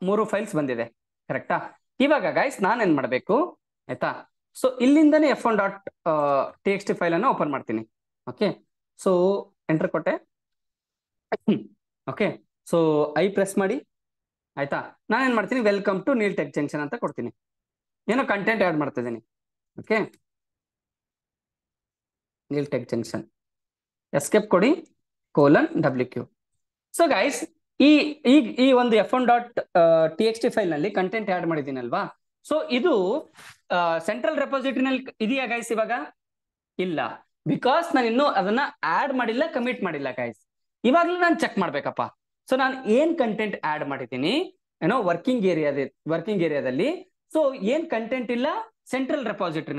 ಮೂರು ಫೈಲ್ಸ್ ಬಂದಿದೆ ಕರೆಕ್ಟಾ ಇವಾಗ ಗೈಸ್ ನಾನೇನ್ ಮಾಡಬೇಕು ಆಯ್ತಾ ಸೊ ಇಲ್ಲಿಂದನೇ F one dot T X T file ಅನ್ನು ಓಪನ್ ಮಾಡ್ತೀನಿ ಓಕೆ ಸೊ ಎಂಟರ್ ಕೊಟ್ಟೆ ಓಕೆ ಸೊ ಐ ಪ್ರೆಸ್ ಮಾಡಿ ಆಯ್ತಾ ನಾನೇನ್ ಮಾಡ್ತೀನಿ welcome to Neel Tech Junction ಅಂತ ಕೊಡ್ತೀನಿ ಏನೋ ಕಂಟೆಂಟ್ ಆ್ಯಡ್ ಮಾಡ್ತಿದ್ದೀನಿ okay Neel Tech Junction escape ಕೊಡಿ colon W Q so guys ಈ ಈ ಈ ಒಂದು F one dot T X T file ನಲ್ಲಿ ಕಂಟೆಂಟ್ ಆಡ್ ಮಾಡಿದ್ದೀನಲ್ವಾ ಸೊ ಇದು ಸೆಂಟ್ರಲ್ ನಲ್ಲಿ ಇದೆಯಾ ಗೈಸ್ ಇವಾಗ ಇಲ್ಲ ಬಿಕಾಸ್ ನಾನು ಇನ್ನು ಅದನ್ನ ಆಡ್ ಮಾಡಿಲ್ಲ ಕಮಿಟ್ ಮಾಡಿಲ್ಲ ಗೈಸ್ ಇವಾಗ್ಲೂ ನಾನು ಚೆಕ್ ಮಾಡ್ಬೇಕಪ್ಪ ಸೊ ನಾನು ಏನ್ ಕಂಟೆಂಟ್ ಆಡ್ ಮಾಡಿದ್ದೀನಿ ಏನೋ ವರ್ಕಿಂಗ್ ಏರಿಯಾದ ವರ್ಕಿಂಗ್ ಏರಿಯಾದಲ್ಲಿ ಸೊ ಏನ್ ಕಂಟೆಂಟ್ ಇಲ್ಲ ಸೆಂಟ್ರಲ್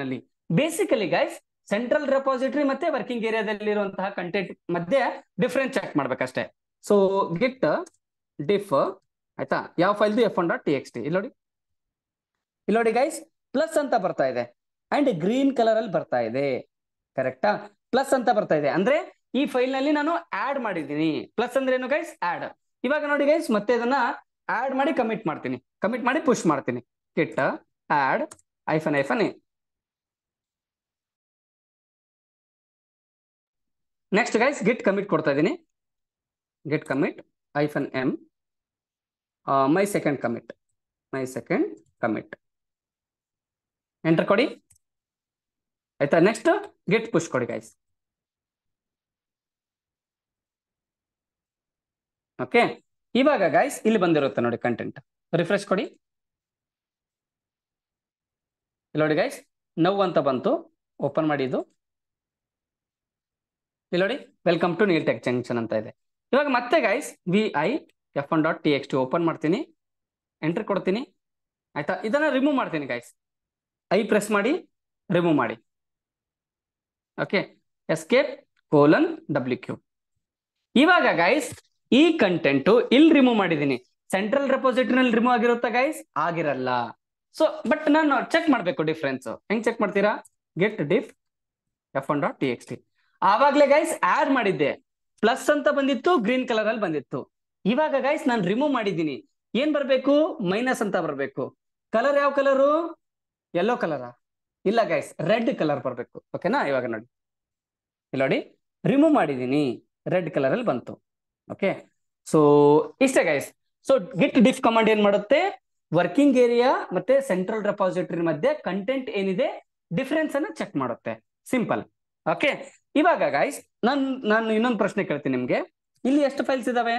ನಲ್ಲಿ ಬೇಸಿಕಲಿ ಗೈಸ್ ಸೆಂಟ್ರಲ್ ರೆಪಾಸಿಟ್ರಿ ಮತ್ತೆ ವರ್ಕಿಂಗ್ ಏರಿಯಾದಲ್ಲಿ ಕಂಟೆಂಟ್ ಮಧ್ಯೆ ಡಿಫ್ರೆನ್ಸ್ ಚೆಕ್ ಮಾಡ್ಬೇಕಷ್ಟೇ ಸೊ ಗಿಟ್ ಡಿಫ್ ಆಯ್ತಾ ಯಾವ file F one dot T X T ಇಲ್ಲಿ ನೋಡಿ ಇಲ್ಲಿ ನೋಡಿ ಗೈಸ್ ಪ್ಲಸ್ ಅಂತ ಬರ್ತಾ ಇದೆ ಅಂಡ್ ಗ್ರೀನ್ ಕಲರ್ ಅಲ್ಲಿ ಬರ್ತಾ ಇದೆ ಕರೆಕ್ಟಾ ಪ್ಲಸ್ ಅಂತ ಬರ್ತಾ ಇದೆ ಅಂದ್ರೆ ಈ ಫೈಲ್ ನಲ್ಲಿ ನಾನು ಆಡ್ ಮಾಡಿದ್ದೀನಿ ಪ್ಲಸ್ ಅಂದ್ರೆ ಏನು ಗೈಸ್ ಆಡ್ ಇವಾಗ ನೋಡಿ ಗೈಸ್ ಮತ್ತೆ ಅದನ್ನ ಆಡ್ ಮಾಡಿ ಕಮಿಟ್ ಮಾಡ್ತೀನಿ ಕಮಿಟ್ ಮಾಡಿ ಪುಷ್ ಮಾಡ್ತೀನಿ git add hyphen hyphen next guys git commit ಕೊಡ್ತಾ ಇದ್ದೀನಿ git commit hyphen m uh, my second commit my second enter ಕೊಡಿ ಆಯ್ತಾ ನೆಕ್ಸ್ಟ್ ಗೆಟ್ ಪುಷ್ ಕೊಡಿ ಗೈಸ್ ಓಕೆ ಇವಾಗ ಗೈಸ್ ಇಲ್ಲಿ ಬಂದಿರುತ್ತೆ ನೋಡಿ ಕಂಟೆಂಟ್ ರಿಫ್ರೆಶ್ ಕೊಡಿ ಇಲ್ಲಿ ನೋಡಿ ಗೈಸ್ ನೋವು ಅಂತ ಬಂತು ಓಪನ್ ಮಾಡಿದ್ದು ಇಲ್ಲಿ ನೋಡಿ welcome to Neel Tech Junction ಅಂತ ಇದೆ ಇವಾಗ ಮತ್ತೆ guys V I F one dot T X T open ಮಾಡ್ತೀನಿ ಎಂಟ್ರಿ ಕೊಡ್ತೀನಿ ಆಯ್ತಾ ಇದನ್ನ ರಿಮೂವ್ ಮಾಡ್ತೀನಿ ಗೈಸ್ ಐ ಪ್ರೆಸ್ ಮಾಡಿ ರಿಮೂವ್ ಮಾಡಿ okay escape colon W Q ಇವಾಗ ಗೈಸ್ ಈ ಕಂಟೆಂಟು ಇಲ್ಲಿ ರಿಮೂವ್ ಮಾಡಿದ್ದೀನಿ ಸೆಂಟ್ರಲ್ ರೆಪೋಸಿಟ್ರಿನಲ್ಲಿ ರಿಮೂವ್ ಆಗಿರುತ್ತಾ ಗೈಸ್ ಆಗಿರಲ್ಲ ಸೊ ಬಟ್ ನಾನು ಚೆಕ್ ಮಾಡಬೇಕು ಡಿಫ್ರೆನ್ಸು ಹೆಂಗ್ ಚೆಕ್ ಮಾಡ್ತೀರಾ git diff F one dot T X T ಆವಾಗಲೇ ಗೈಸ್ ಆ್ಯಡ್ ಮಾಡಿದ್ದೆ ಪ್ಲಸ್ ಅಂತ ಬಂದಿತ್ತು ಗ್ರೀನ್ ಕಲರ್ ಅಲ್ಲಿ ಬಂದಿತ್ತು ಇವಾಗ ಗೈಸ್ ನಾನು ರಿಮೂವ್ ಮಾಡಿದ್ದೀನಿ ಏನ್ ಬರಬೇಕು ಮೈನಸ್ ಅಂತ ಬರಬೇಕು ಕಲರ್ ಯಾವ ಕಲರು ಎಲ್ಲೋ ಕಲರ ಇಲ್ಲ ಗೈಸ್ ರೆಡ್ ಕಲರ್ ಬರಬೇಕು ಓಕೆನಾ ಇವಾಗ ನೋಡಿ ಇಲ್ಲ ನೋಡಿ ರಿಮೂವ್ ಮಾಡಿದ್ದೀನಿ ರೆಡ್ ಕಲರ್ ಅಲ್ಲಿ ಬಂತು ಓಕೆ ಸೊ ಇಷ್ಟೇ guys so git diff command ಏನ್ ಮಾಡುತ್ತೆ ವರ್ಕಿಂಗ್ ಏರಿಯಾ ಮತ್ತೆ ಸೆಂಟ್ರಲ್ ರೆಪಾಸಿಟರಿ ಮಧ್ಯೆ ಕಂಟೆಂಟ್ ಏನಿದೆ ಡಿಫರೆನ್ಸ್ ಅನ್ನು ಚೆಕ್ ಮಾಡುತ್ತೆ ಸಿಂಪಲ್ ಓಕೆ ಇವಾಗ ಗಾಯ್ಸ್ ನಾನು ನಾನು ಇನ್ನೊಂದು ಪ್ರಶ್ನೆ ಕೇಳ್ತೀನಿ ನಿಮ್ಗೆ ಇಲ್ಲಿ ಎಷ್ಟು ಫೈಲ್ಸ್ ಇದಾವೆ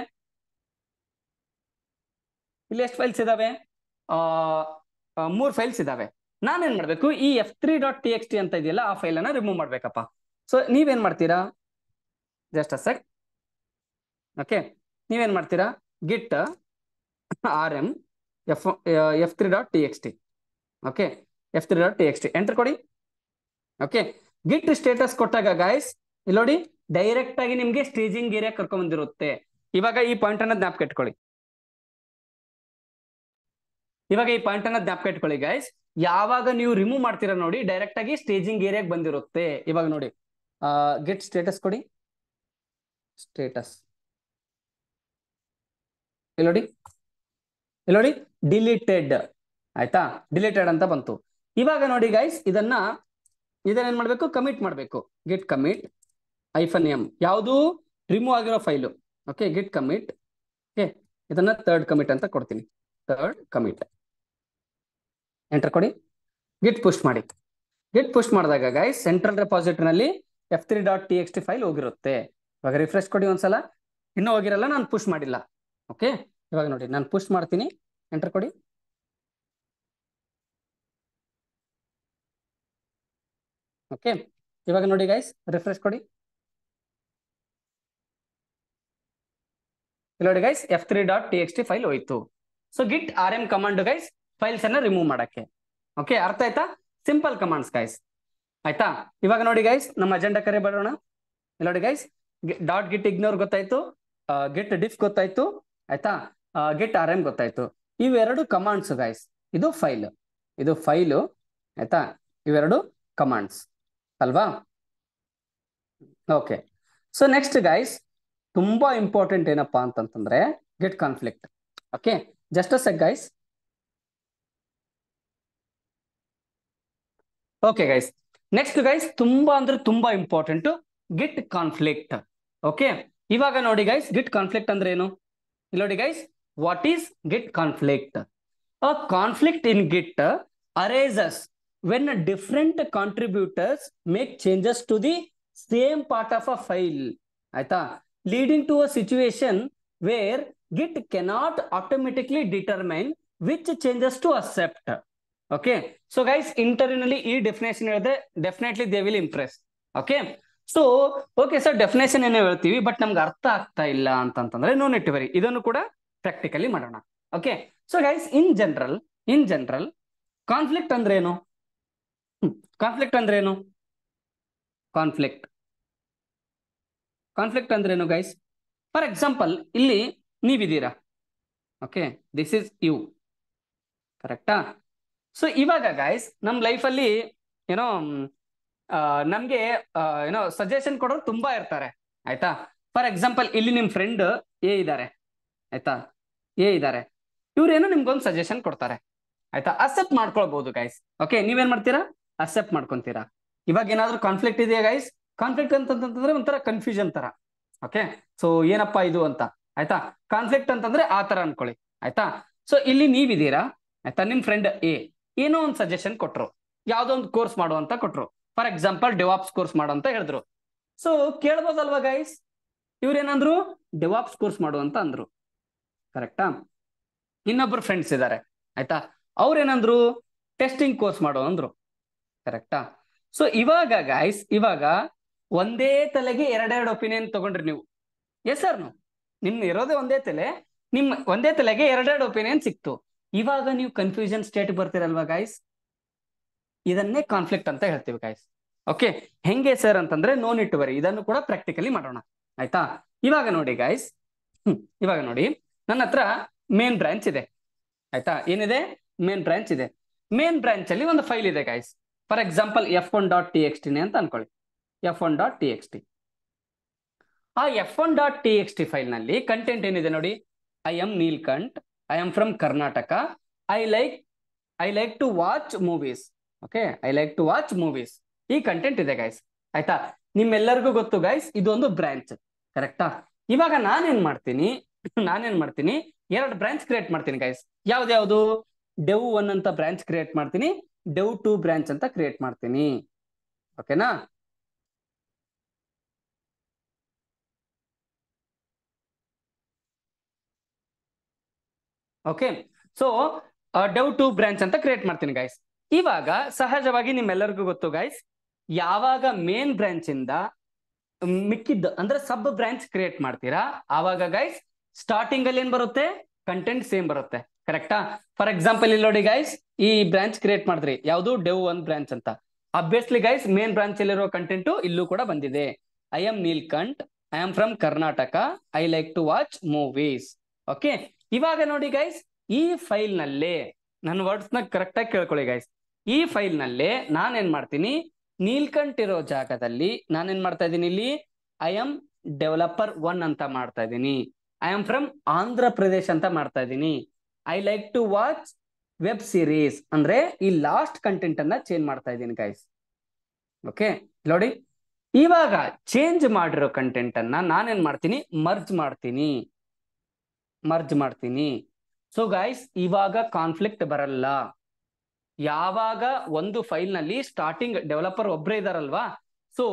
ಇಲ್ಲಿ ಎಷ್ಟು ಫೈಲ್ಸ್ ಇದಾವೆ ಮೂರು ಫೈಲ್ಸ್ ಇದಾವೆ ನಾನೇನ್ ಮಾಡ್ಬೇಕು ಈ F three dot T X T ಅಂತ ಇದೆಯಲ್ಲ ಆ ಫೈಲ್ ರಿಮೂವ್ ಮಾಡಬೇಕಪ್ಪ ಸೊ ನೀವೇನ್ ಮಾಡ್ತೀರಾ ಜಸ್ಟ್ ಅ ಸೆಕ್ ಓಕೆ ನೀವೇನ್ ಮಾಡ್ತೀರಾ git R M F F three dot T X T okay F three dot T X T enter ಕೊಡಿ okay git status ಕೊಟ್ಟಾಗ ಗಾಯ್ಸ್ ಇಲ್ಲಿ ನೋಡಿ ಡೈರೆಕ್ಟ್ ಆಗಿ ನಿಮ್ಗೆ ಸ್ಟೇಜಿಂಗ್ ಏರಿಯಾ ಕರ್ಕೊಂಡ್ ಬಂದಿರುತ್ತೆ ಇವಾಗ ಈ ಪಾಯಿಂಟ್ ಅನ್ನ ಜ್ಞಾಪಕ ಇಟ್ಕೊಳ್ಳಿ ಇವಾಗ ಈ ಪಾಯಿಂಟ್ ಅನ್ನ ಜ್ಞಾಪಕ ಇಟ್ಕೊಳ್ಳಿ ಗೈಸ್ ಯಾವಾಗ ನೀವು ರಿಮೂವ್ ಮಾಡ್ತೀರಾ ನೋಡಿ ಡೈರೆಕ್ಟ್ ಆಗಿ ಸ್ಟೇಜಿಂಗ್ ಏರಿಯಾಗೆ ಬಂದಿರುತ್ತೆ ಇವಾಗ ನೋಡಿ ಗಿಟ್ ಸ್ಟೇಟಸ್ ಕೊಡಿ ಸ್ಟೇಟಸ್ ಇಲ್ಲಿ ನೋಡಿ ಇಲ್ಲಿ ನೋಡಿ ಡಿಲೀಟೆಡ್ ಆಯ್ತಾ ಡಿಲೀಟೆಡ್ ಅಂತ ಬಂತು ಇವಾಗ ನೋಡಿ ಗೈಸ್ ಇದನ್ನ ಇದನ್ನ ಏನ್ ಮಾಡ್ಬೇಕು ಕಮಿಟ್ ಮಾಡ್ಬೇಕು ಗಿಟ್ ಕಮಿಟ್ ಐಫನ್ ಎಂ ಯಾವುದು ರಿಮೂವ್ ಆಗಿರೋ file okay git commit okay ಇದನ್ನ ಥರ್ಡ್ ಕಮಿಟ್ ಅಂತ ಕೊಡ್ತೀನಿ ಥರ್ಡ್ ಕಮಿಟ್ ಎಂಟರ್ ಕೊಡಿ ಗಿಟ್ ಪುಷ್ ಮಾಡಿ ಗಿಟ್ ಪುಷ್ ಮಾಡಿದಾಗ ಗೈಸ್ ಸೆಂಟ್ರಲ್ ರೆಪಾಸಿಟರಿನಲ್ಲಿ F three dot T X T file ಹೋಗಿರುತ್ತೆ ಇವಾಗ ರಿಫ್ರೆಶ್ ಕೊಡಿ ಒಂದ್ಸಲ ಇನ್ನೂ ಹೋಗಿರಲ್ಲ ನಾನು ಪುಷ್ ಮಾಡಿಲ್ಲ ಓಕೆ ಇವಾಗ ನೋಡಿ ನಾನು ಪುಷ್ ಮಾಡ್ತೀನಿ ಎಂಟರ್ ಕೊಡಿ ಓಕೆ ಇವಾಗ ನೋಡಿ ಗೈಸ್ ರಿಫ್ರೆಶ್ ಕೊಡಿ ಇಲ್ಲಿ guys F three dot T X T file ಹೋಯ್ತು so git R M command guys files ಅನ್ನ ರಿಮೂವ್ ಮಾಡಕ್ಕೆ ಓಕೆ ಅರ್ಥ ಆಯ್ತಾ ಸಿಂಪಲ್ ಕಮಾಂಡ್ಸ್ ಗೈಸ್ ಆಯ್ತಾ ಇವಾಗ ನೋಡಿ ಗೈಸ್ ನಮ್ಮ ಅಜೆಂಡಾ ಕರೆ ಬರೋಣ ಇಲ್ಲಿ ಗೈಸ್ ಡಾಟ್ ಗಿಟ್ ಇಗ್ನೋರ್ ಗೊತ್ತಾಯ್ತು ಗಿಟ್ ಡಿಫ್ ಗೊತ್ತಾಯ್ತು ಆಯ್ತಾ ಗಿಟ್ ಆರ್ ಎಂ ಗೊತ್ತಾಯ್ತು ಇವೆರಡು ಕಮಾಂಡ್ಸ್ ಗೈಸ್ ಇದು ಫೈಲ್ ಇದು ಫೈಲು ಆಯ್ತಾ ಇವೆರಡು ಕಮಾಂಡ್ಸ್ ಅಲ್ವಾ ಓಕೆ ಸೊ ನೆಕ್ಸ್ಟ್ ಗೈಸ್ ತುಂಬಾ ಇಂಪಾರ್ಟೆಂಟ್ ಏನಪ್ಪಾ ಅಂತಂತಂದ್ರೆ git conflict okay just sec guys okay guys next guys ತುಂಬಾ ಅಂದ್ರೆ ತುಂಬಾ ಇಂಪಾರ್ಟೆಂಟ್ ಗಿಟ್ ಕಾನ್ಫ್ಲಿಕ್ಟ್ ಓಕೆ ಇವಾಗ ನೋಡಿ ಗೈಸ್ ಗಿಟ್ ಕಾನ್ಫ್ಲಿಕ್ಟ್ ಅಂದ್ರೆ ಏನು ಇಲ್ಲಿ ನೋಡಿ guys what is git conflict a conflict in git arises when different contributors make changes to the same part of a file aita, leading to a situation where git cannot automatically determine which changes to accept okay so guys internally e definition definitely they will impress okay So, So, definition in our TV, but nam gartha akta illa ಇಲ್ಲ no need to worry. Idanu kuda practically madana. Okay. So guys, in general, in general, conflict andre ಏನು conflict ಅಂದ್ರೆ ಏನು conflict conflict ಅಂದ್ರೆ ಏನು guys for example ಇಲ್ಲಿ ನೀವಿದ್ದೀರಾ okay this is you ಕರೆಕ್ಟಾ so ಇವಾಗ ಗೈಸ್ ನಮ್ ಲೈಫಲ್ಲಿ ಏನೋ ನಮ್ಗೆ ಏನೋ ಸಜೆಷನ್ ಕೊಡೋರು ತುಂಬಾ ಇರ್ತಾರೆ ಆಯ್ತಾ ಫಾರ್ ಎಕ್ಸಾಂಪಲ್ ಇಲ್ಲಿ ನಿಮ್ ಫ್ರೆಂಡ್ ಎ ಇದ್ದಾರೆ ಆಯ್ತಾ ಎ ಇದ್ದಾರೆ ಇವ್ರೇನೋ ನಿಮ್ಗೊಂದು ಸಜೆಷನ್ ಕೊಡ್ತಾರೆ ಆಯ್ತಾ ಅಕ್ಸೆಪ್ಟ್ ಮಾಡ್ಕೊಳ್ಬಹುದು ಗೈಸ್ ಓಕೆ ನೀವೇನ್ ಮಾಡ್ತೀರಾ ಅಕ್ಸೆಪ್ಟ್ ಮಾಡ್ಕೊಂತೀರಾ ಇವಾಗ ಏನಾದ್ರೂ ಕಾನ್ಫ್ಲಿಕ್ಟ್ ಇದೆಯಾ ಗೈಸ್ ಕಾನ್ಫ್ಲಿಕ್ಟ್ ಅಂತಂತಂದ್ರೆ ಒಂಥರ ಕನ್ಫ್ಯೂಷನ್ ತರ ಓಕೆ ಸೊ ಏನಪ್ಪಾ ಇದು ಅಂತ ಆಯ್ತಾ ಕಾನ್ಫ್ಲಿಕ್ಟ್ ಅಂತಂದ್ರೆ ಆ ತರ ಅನ್ಕೊಳ್ಳಿ ಆಯ್ತಾ ಸೊ ಇಲ್ಲಿ ನೀವಿದ್ದೀರಾ ಆಯ್ತಾ ನಿಮ್ ಫ್ರೆಂಡ್ ಎ ಏನೋ ಒಂದು ಸಜೆಷನ್ ಕೊಟ್ರು ಯಾವ್ದೋ ಒಂದು ಕೋರ್ಸ್ ಮಾಡುವಂತ ಕೊಟ್ರು ಫಾರ್ ಎಕ್ಸಾಂಪಲ್ ಡೆವಾಪ್ಸ್ ಕೋರ್ಸ್ ಮಾಡೋ ಅಂತ ಹೇಳಿದ್ರು ಸೊ ಕೇಳ್ಬೋದಲ್ವಾ ಗೈಸ್ ಇವ್ರೇನಂದ್ರು ಡೆವಾಪ್ಸ್ ಕೋರ್ಸ್ ಮಾಡುವಂತ ಅಂದ್ರು ಕರೆಕ್ಟಾ ಇನ್ನೊಬ್ರು ಫ್ರೆಂಡ್ಸ್ ಇದ್ದಾರೆ ಆಯ್ತಾ ಅವ್ರೇನಂದ್ರು ಟೆಸ್ಟಿಂಗ್ ಕೋರ್ಸ್ ಮಾಡೋ ಅಂದ್ರು ಕರೆಕ್ಟಾ ಸೊ ಇವಾಗ ಗಾಯ್ಸ್ ಇವಾಗ ಒಂದೇ ತಲೆಗೆ ಎರಡೆರಡು ಒಪಿನಿಯನ್ ತಗೊಂಡ್ರಿ ನೀವು ಎಸ್ ಸರ್ ನಾವು ನಿಮ್ ಇರೋದೇ ಒಂದೇ ತಲೆ ನಿಮ್ ಒಂದೇ ತಲೆಗೆ ಎರಡೆರಡು ಒಪಿನಿಯನ್ ಸಿಕ್ತು ಇವಾಗ ನೀವು ಕನ್ಫ್ಯೂಷನ್ ಸ್ಟೇಟ್ ಬರ್ತೀರಲ್ವಾ ಗಾಯ್ಸ್ ಇದನ್ನೇ ಕಾನ್ಫ್ಲಿಕ್ಟ್ ಅಂತ ಹೇಳ್ತೀವಿ ಗಾಯ್ಸ್ ಓಕೆ ಹೆಂಗೆ ಸರ್ ಅಂತಂದ್ರೆ ನೋನ್ ಇಟ್ಟು ಬರಿ ಇದನ್ನು ಕೂಡ ಪ್ರಾಕ್ಟಿಕಲಿ ಮಾಡೋಣ ಆಯ್ತಾ ಇವಾಗ ನೋಡಿ ಹ್ಮ್ ಇವಾಗ ನೋಡಿ ನನ್ನ ಹತ್ರ ಮೇನ್ ಬ್ರಾಂಚ್ ಇದೆ ಆಯ್ತಾ ಏನಿದೆ ಮೇನ್ ಬ್ರಾಂಚ್ ಇದೆ ಮೇನ್ ಬ್ರಾಂಚ್ ಅಲ್ಲಿ ಒಂದು ಫೈಲ್ ಇದೆ guys for example F one dot T X ಟಿನೇ ಅಂತ ಅನ್ಕೊಳ್ಳಿ F one dot T X T ಆ F one dot T X T ಫೈಲ್ನಲ್ಲಿ ಕಂಟೆಂಟ್ ಏನಿದೆ ನೋಡಿ I am Neelkanth I am from Karnataka I like I like to watch movies okay I like to watch movies ಈ content ಇದೆ guys ಆಯ್ತಾ ನಿಮ್ಮೆಲ್ಲರಿಗೂ ಗೊತ್ತು guys ಇದೊಂದು ಬ್ರಾಂಚ್ ಕರೆಕ್ಟಾ ಇವಾಗ ನಾನೇನ್ ಮಾಡ್ತೀನಿ ನಾನೇನ್ ಮಾಡ್ತೀನಿ ಎರಡು ಬ್ರಾಂಚ್ ಕ್ರಿಯೇಟ್ ಮಾಡ್ತೀನಿ ಗೈಸ್ ಯಾವ್ದು ಯಾವ್ದು ಡೆವ್ ಒನ್ ಅಂತ ಬ್ರಾಂಚ್ ಕ್ರಿಯೇಟ್ ಮಾಡ್ತೀನಿ ಡೌ ಟು ಬ್ರಾಂಚ್ ಅಂತ ಕ್ರಿಯೇಟ್ ಮಾಡ್ತೀನಿ ಓಕೆನಾ okay so dev two branch ಅಂತ ಕ್ರಿಯೇಟ್ ಮಾಡ್ತೀನಿ ಗೈಸ್ ಇವಾಗ ಸಹಜವಾಗಿ ನಿಮ್ಮೆಲ್ಲರಿಗೂ ಗೊತ್ತು ಗೈಸ್ ಯಾವಾಗ ಮೇನ್ ಬ್ರಾಂಚ್ ಇಂದ ಮಿಕ್ಕಿದ್ದ ಅಂದ್ರೆ ಸಬ್ ಬ್ರಾಂಚ್ ಕ್ರಿಯೇಟ್ ಮಾಡ್ತೀರಾ ಆವಾಗ ಗೈಸ್ ಸ್ಟಾರ್ಟಿಂಗ್ ಅಲ್ಲಿ ಏನ್ ಬರುತ್ತೆ ಕಂಟೆಂಟ್ ಸೇಮ್ ಬರುತ್ತೆ ಕರೆಕ್ಟಾ ಫಾರ್ ಎಕ್ಸಾಂಪಲ್ ಇಲ್ಲಿ ನೋಡಿ ಗೈಸ್ ಈ ಬ್ರಾಂಚ್ ಕ್ರಿಯೇಟ್ ಮಾಡಿದ್ರಿ ಯಾವುದು ಡೆವ್ ಒನ್ ಬ್ರಾಂಚ್ ಅಂತ ಅಬ್ವಿಯಸ್ಲಿ ಗೈಸ್ ಮೇನ್ ಬ್ರಾಂಚ್ ಅಲ್ಲಿರೋ ಕಂಟೆಂಟ್ ಇಲ್ಲೂ ಕೂಡ ಬಂದಿದೆ I am Neelkanth I am from Karnataka I like to watch movies okay ಇವಾಗ ನೋಡಿ ಗೈಸ್ ಈ ಫೈಲ್ ನಲ್ಲೇ ನನ್ನ ವರ್ಡ್ಸ್ ನ ಕರೆಕ್ಟ್ ಆಗಿ ಕೇಳ್ಕೊಳ್ಳಿ ಗೈಸ್ ಈ ಫೈಲ್ ನಲ್ಲೇ ನಾನೇನ್ ಮಾಡ್ತೀನಿ ನೀಲ್ಕಂಠ್ ಇರೋ ಜಾಗದಲ್ಲಿ ನಾನೇನ್ ಮಾಡ್ತಾ ಇದ್ದೀನಿ ಇಲ್ಲಿ ಐ ಆಮ್ ಡೆವಲಪರ್ ಒನ್ ಅಂತ ಮಾಡ್ತಾ ಇದ್ದೀನಿ I am from Andhra Pradesh ಅಂತ ಮಾಡ್ತಾ ಇದ್ದೀನಿ I like to watch web series ಅಂದ್ರೆ ಈ ಲಾಸ್ಟ್ ಕಂಟೆಂಟ್ ಅನ್ನ ಚೇಂಜ್ ಮಾಡ್ತಾ ಇದ್ದೀನಿ ಗೈಸ್ ಓಕೆ ನೋಡಿ ಇವಾಗ ಚೇಂಜ್ ಮಾಡಿರೋ ಕಂಟೆಂಟ್ ಅನ್ನ ನಾನೇನ್ ಮಾಡ್ತೀನಿ ಮರ್ಜ್ ಮಾಡ್ತೀನಿ ಮರ್ಜ್ ಮಾಡ್ತೀನಿ ಸೊ ಗೈಸ್ ಇವಾಗ ಕಾನ್ಫ್ಲಿಕ್ಟ್ ಬರಲ್ಲ ಯಾವಾಗ ಒಂದು ಫೈಲ್ ನಲ್ಲಿ ಸ್ಟಾರ್ಟಿಂಗ್ ಡೆವಲಪರ್ ಒಬ್ರೇ ಇದಾರಲ್ವಾ ಸೊ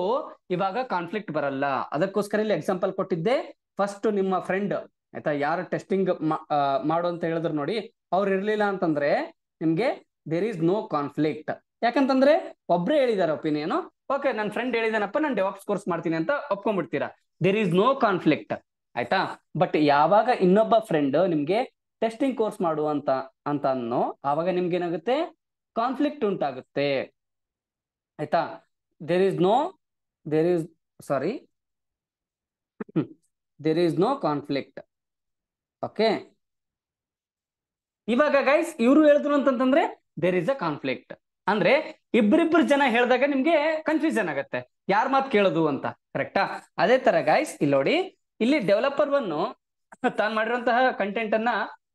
ಇವಾಗ ಕಾನ್ಫ್ಲಿಕ್ಟ್ ಬರಲ್ಲ ಅದಕ್ಕೋಸ್ಕರ ಇಲ್ಲಿ ಎಕ್ಸಾಂಪಲ್ ಕೊಟ್ಟಿದ್ದೆ ಫಸ್ಟ್ ನಿಮ್ಮ ಫ್ರೆಂಡ್ ಆಯ್ತಾ ಯಾರು ಟೆಸ್ಟಿಂಗ್ ಮಾಡು ಅಂತ ಹೇಳಿದ್ರು ನೋಡಿ ಅವ್ರು ಇರ್ಲಿಲ್ಲ ಅಂತಂದ್ರೆ ನಿಮ್ಗೆ ದೇರ್ ಈಸ್ ನೋ ಕಾನ್ಫ್ಲಿಕ್ಟ್ ಯಾಕಂತಂದ್ರೆ ಒಬ್ರೇ ಹೇಳಿದಾರೆ ಒಪಿನಿಯನ್ ಓಕೆ ನನ್ನ ಫ್ರೆಂಡ್ ಹೇಳಿದಾನಪ್ಪ ನಾನು ಡೆವಾಕ್ಸ್ ಕೋರ್ಸ್ ಮಾಡ್ತೀನಿ ಅಂತ ಒಪ್ಕೊಂಡ್ಬಿಡ್ತೀರಾ ದೇರ್ ಈಸ್ ನೋ ಕಾನ್ಫ್ಲಿಕ್ಟ್ ಆಯ್ತಾ ಬಟ್ ಯಾವಾಗ ಇನ್ನೊಬ್ಬ ಫ್ರೆಂಡ್ ನಿಮ್ಗೆ ಟೆಸ್ಟಿಂಗ್ ಕೋರ್ಸ್ ಮಾಡು ಅಂತ ಅಂತ ಅನ್ನೋ ಆವಾಗ ನಿಮ್ಗೆ ಏನಾಗುತ್ತೆ ಕಾನ್ಫ್ಲಿಕ್ಟ್ ಉಂಟಾಗುತ್ತೆ ಆಯ್ತಾ there is no there is sorry there is no conflict okay ಇವಾಗ ಗೈಸ್ ಇವರು ಹೇಳಿದ್ರು ಅಂತಂತಂದ್ರೆ ದೇರ್ ಇಸ್ ಅ ಕಾನ್ಫ್ಲಿಕ್ಟ್ ಅಂದ್ರೆ ಇಬ್ರಿಬ್ರು ಜನ ಹೇಳಿದಾಗ ನಿಮ್ಗೆ ಕನ್ಫ್ಯೂಷನ್ ಆಗತ್ತೆ ಯಾರ್ ಮಾತು ಕೇಳೋದು ಅಂತ ಕರೆಕ್ಟಾ ಅದೇ ತರ ಗೈಸ್ ಇಲ್ಲಿ ನೋಡಿ ಇಲ್ಲಿ ಡೆವಲಪರ್ ವನ್ನು ತಾನು ಮಾಡಿರುವಂತಹ ಕಂಟೆಂಟ್ ಅನ್ನ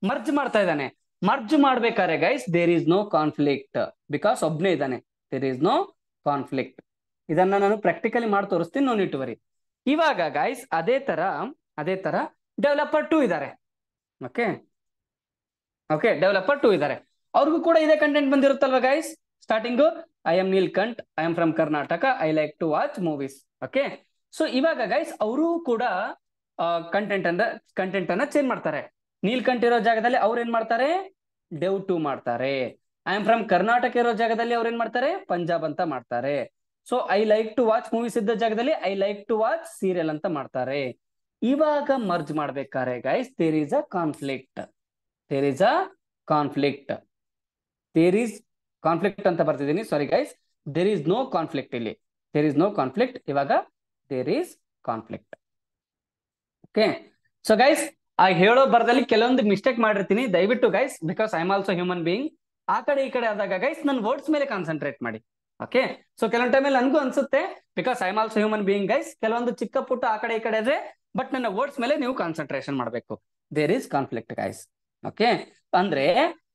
ಮರ್ಜ್ ಮಾಡ್ತಾ ಇದ್ದಾನೆ ಮರ್ಜ್ ಮಾಡ್ಬೇಕಾದ್ರೆ guys there is no conflict because ಒಬ್ನೇ ಇದ್ದಾನೆ ದೇರ್ ಈಸ್ ನೋ ಕಾನ್ಫ್ಲಿಕ್ಟ್ ಇದನ್ನ ನಾನು ಪ್ರಾಕ್ಟಿಕಲಿ ಮಾಡಿ ತೋರಿಸ್ತೀನಿ ನೋ ವರಿ ಇವಾಗ ಗೈಸ್ ಅದೇ ತರ ಅದೇ ತರ ಡೆವಲಪರ್ ಟೂ ಇದ್ದಾರೆ ಓಕೆ ಓಕೆ ಡೆವಲಪರ್ ಟೂ ಇದ್ದಾರೆ ಅವ್ರಿಗೂ ಕೂಡ ಇದೇ ಕಂಟೆಂಟ್ ಬಂದಿರುತ್ತಲ್ವ guys starting I am Neelkanth I am from Karnataka I like to watch movies okay so ಇವಾಗ ಗೈಸ್ ಅವರು ಕೂಡ ಕಂಟೆಂಟ್ ಅಂದ ಕಂಟೆಂಟ್ ಅನ್ನ ಚೇಂಜ್ ಮಾಡ್ತಾರೆ ಕಂಟ್ ಇರೋ ಜಾಗದಲ್ಲಿ ಅವ್ರು ಏನ್ ಮಾಡ್ತಾರೆ ಡೆವ್ ಟು ಮಾಡ್ತಾರೆ ಐ ಆಮ್ ಫ್ರಮ್ ಕರ್ನಾಟಕ ಇರೋ ಜಾಗದಲ್ಲಿ ಅವ್ರು ಏನ್ ಮಾಡ್ತಾರೆ ಪಂಜಾಬ್ ಅಂತ ಮಾಡ್ತಾರೆ so I like to watch movies ಇದ್ದ ಜಾಗದಲ್ಲಿ I like to watch serial ಅಂತ ಮಾಡ್ತಾರೆ ಇವಾಗ ಮರ್ಜ್ ಮಾಡ್ಬೇಕಾರೆ guys there is a conflict there is a conflict there is conflict ಅಂತ ಬರ್ತಿದ್ದೀನಿ sorry guys there is no conflict ಇಲ್ಲಿ ದೇರ್ ಇಸ್ ನೋ ಕಾನ್ಫ್ಲಿಕ್ಟ್ ಇವಾಗ there is conflict okay so guys ಆ ಹೇಳೋ ಬರದಲ್ಲಿ ಕೆಲವೊಂದು ಮಿಸ್ಟೇಕ್ ಮಾಡಿರ್ತೀನಿ ದಯವಿಟ್ಟು guys because I am also human being ಆ ಕಡೆ ಈ ಕಡೆ ಆದಾಗ ಗೈಸ್ ನನ್ನ ವರ್ಡ್ಸ್ ಮೇಲೆ ಕಾನ್ಸಂಟ್ರೇಟ್ ಮಾಡಿ ಓಕೆ ಸೊ ಕೆಲವೊಂದು ಟೈಮಲ್ಲಿ ನನಗೂ ಅನ್ಸುತ್ತೆ because I am also human being guys ಕೆಲವೊಂದು ಚಿಕ್ಕ ಪುಟ್ಟ ಆ ಕಡೆ ಈ ಕಡೆ ಇದ್ರೆ ಬಟ್ ನನ್ನ ವರ್ಡ್ಸ್ ಮೇಲೆ ನೀವು ಕಾನ್ಸಂಟ್ರೇಷನ್ ಮಾಡಬೇಕು there is conflict guys okay ಅಂದ್ರೆ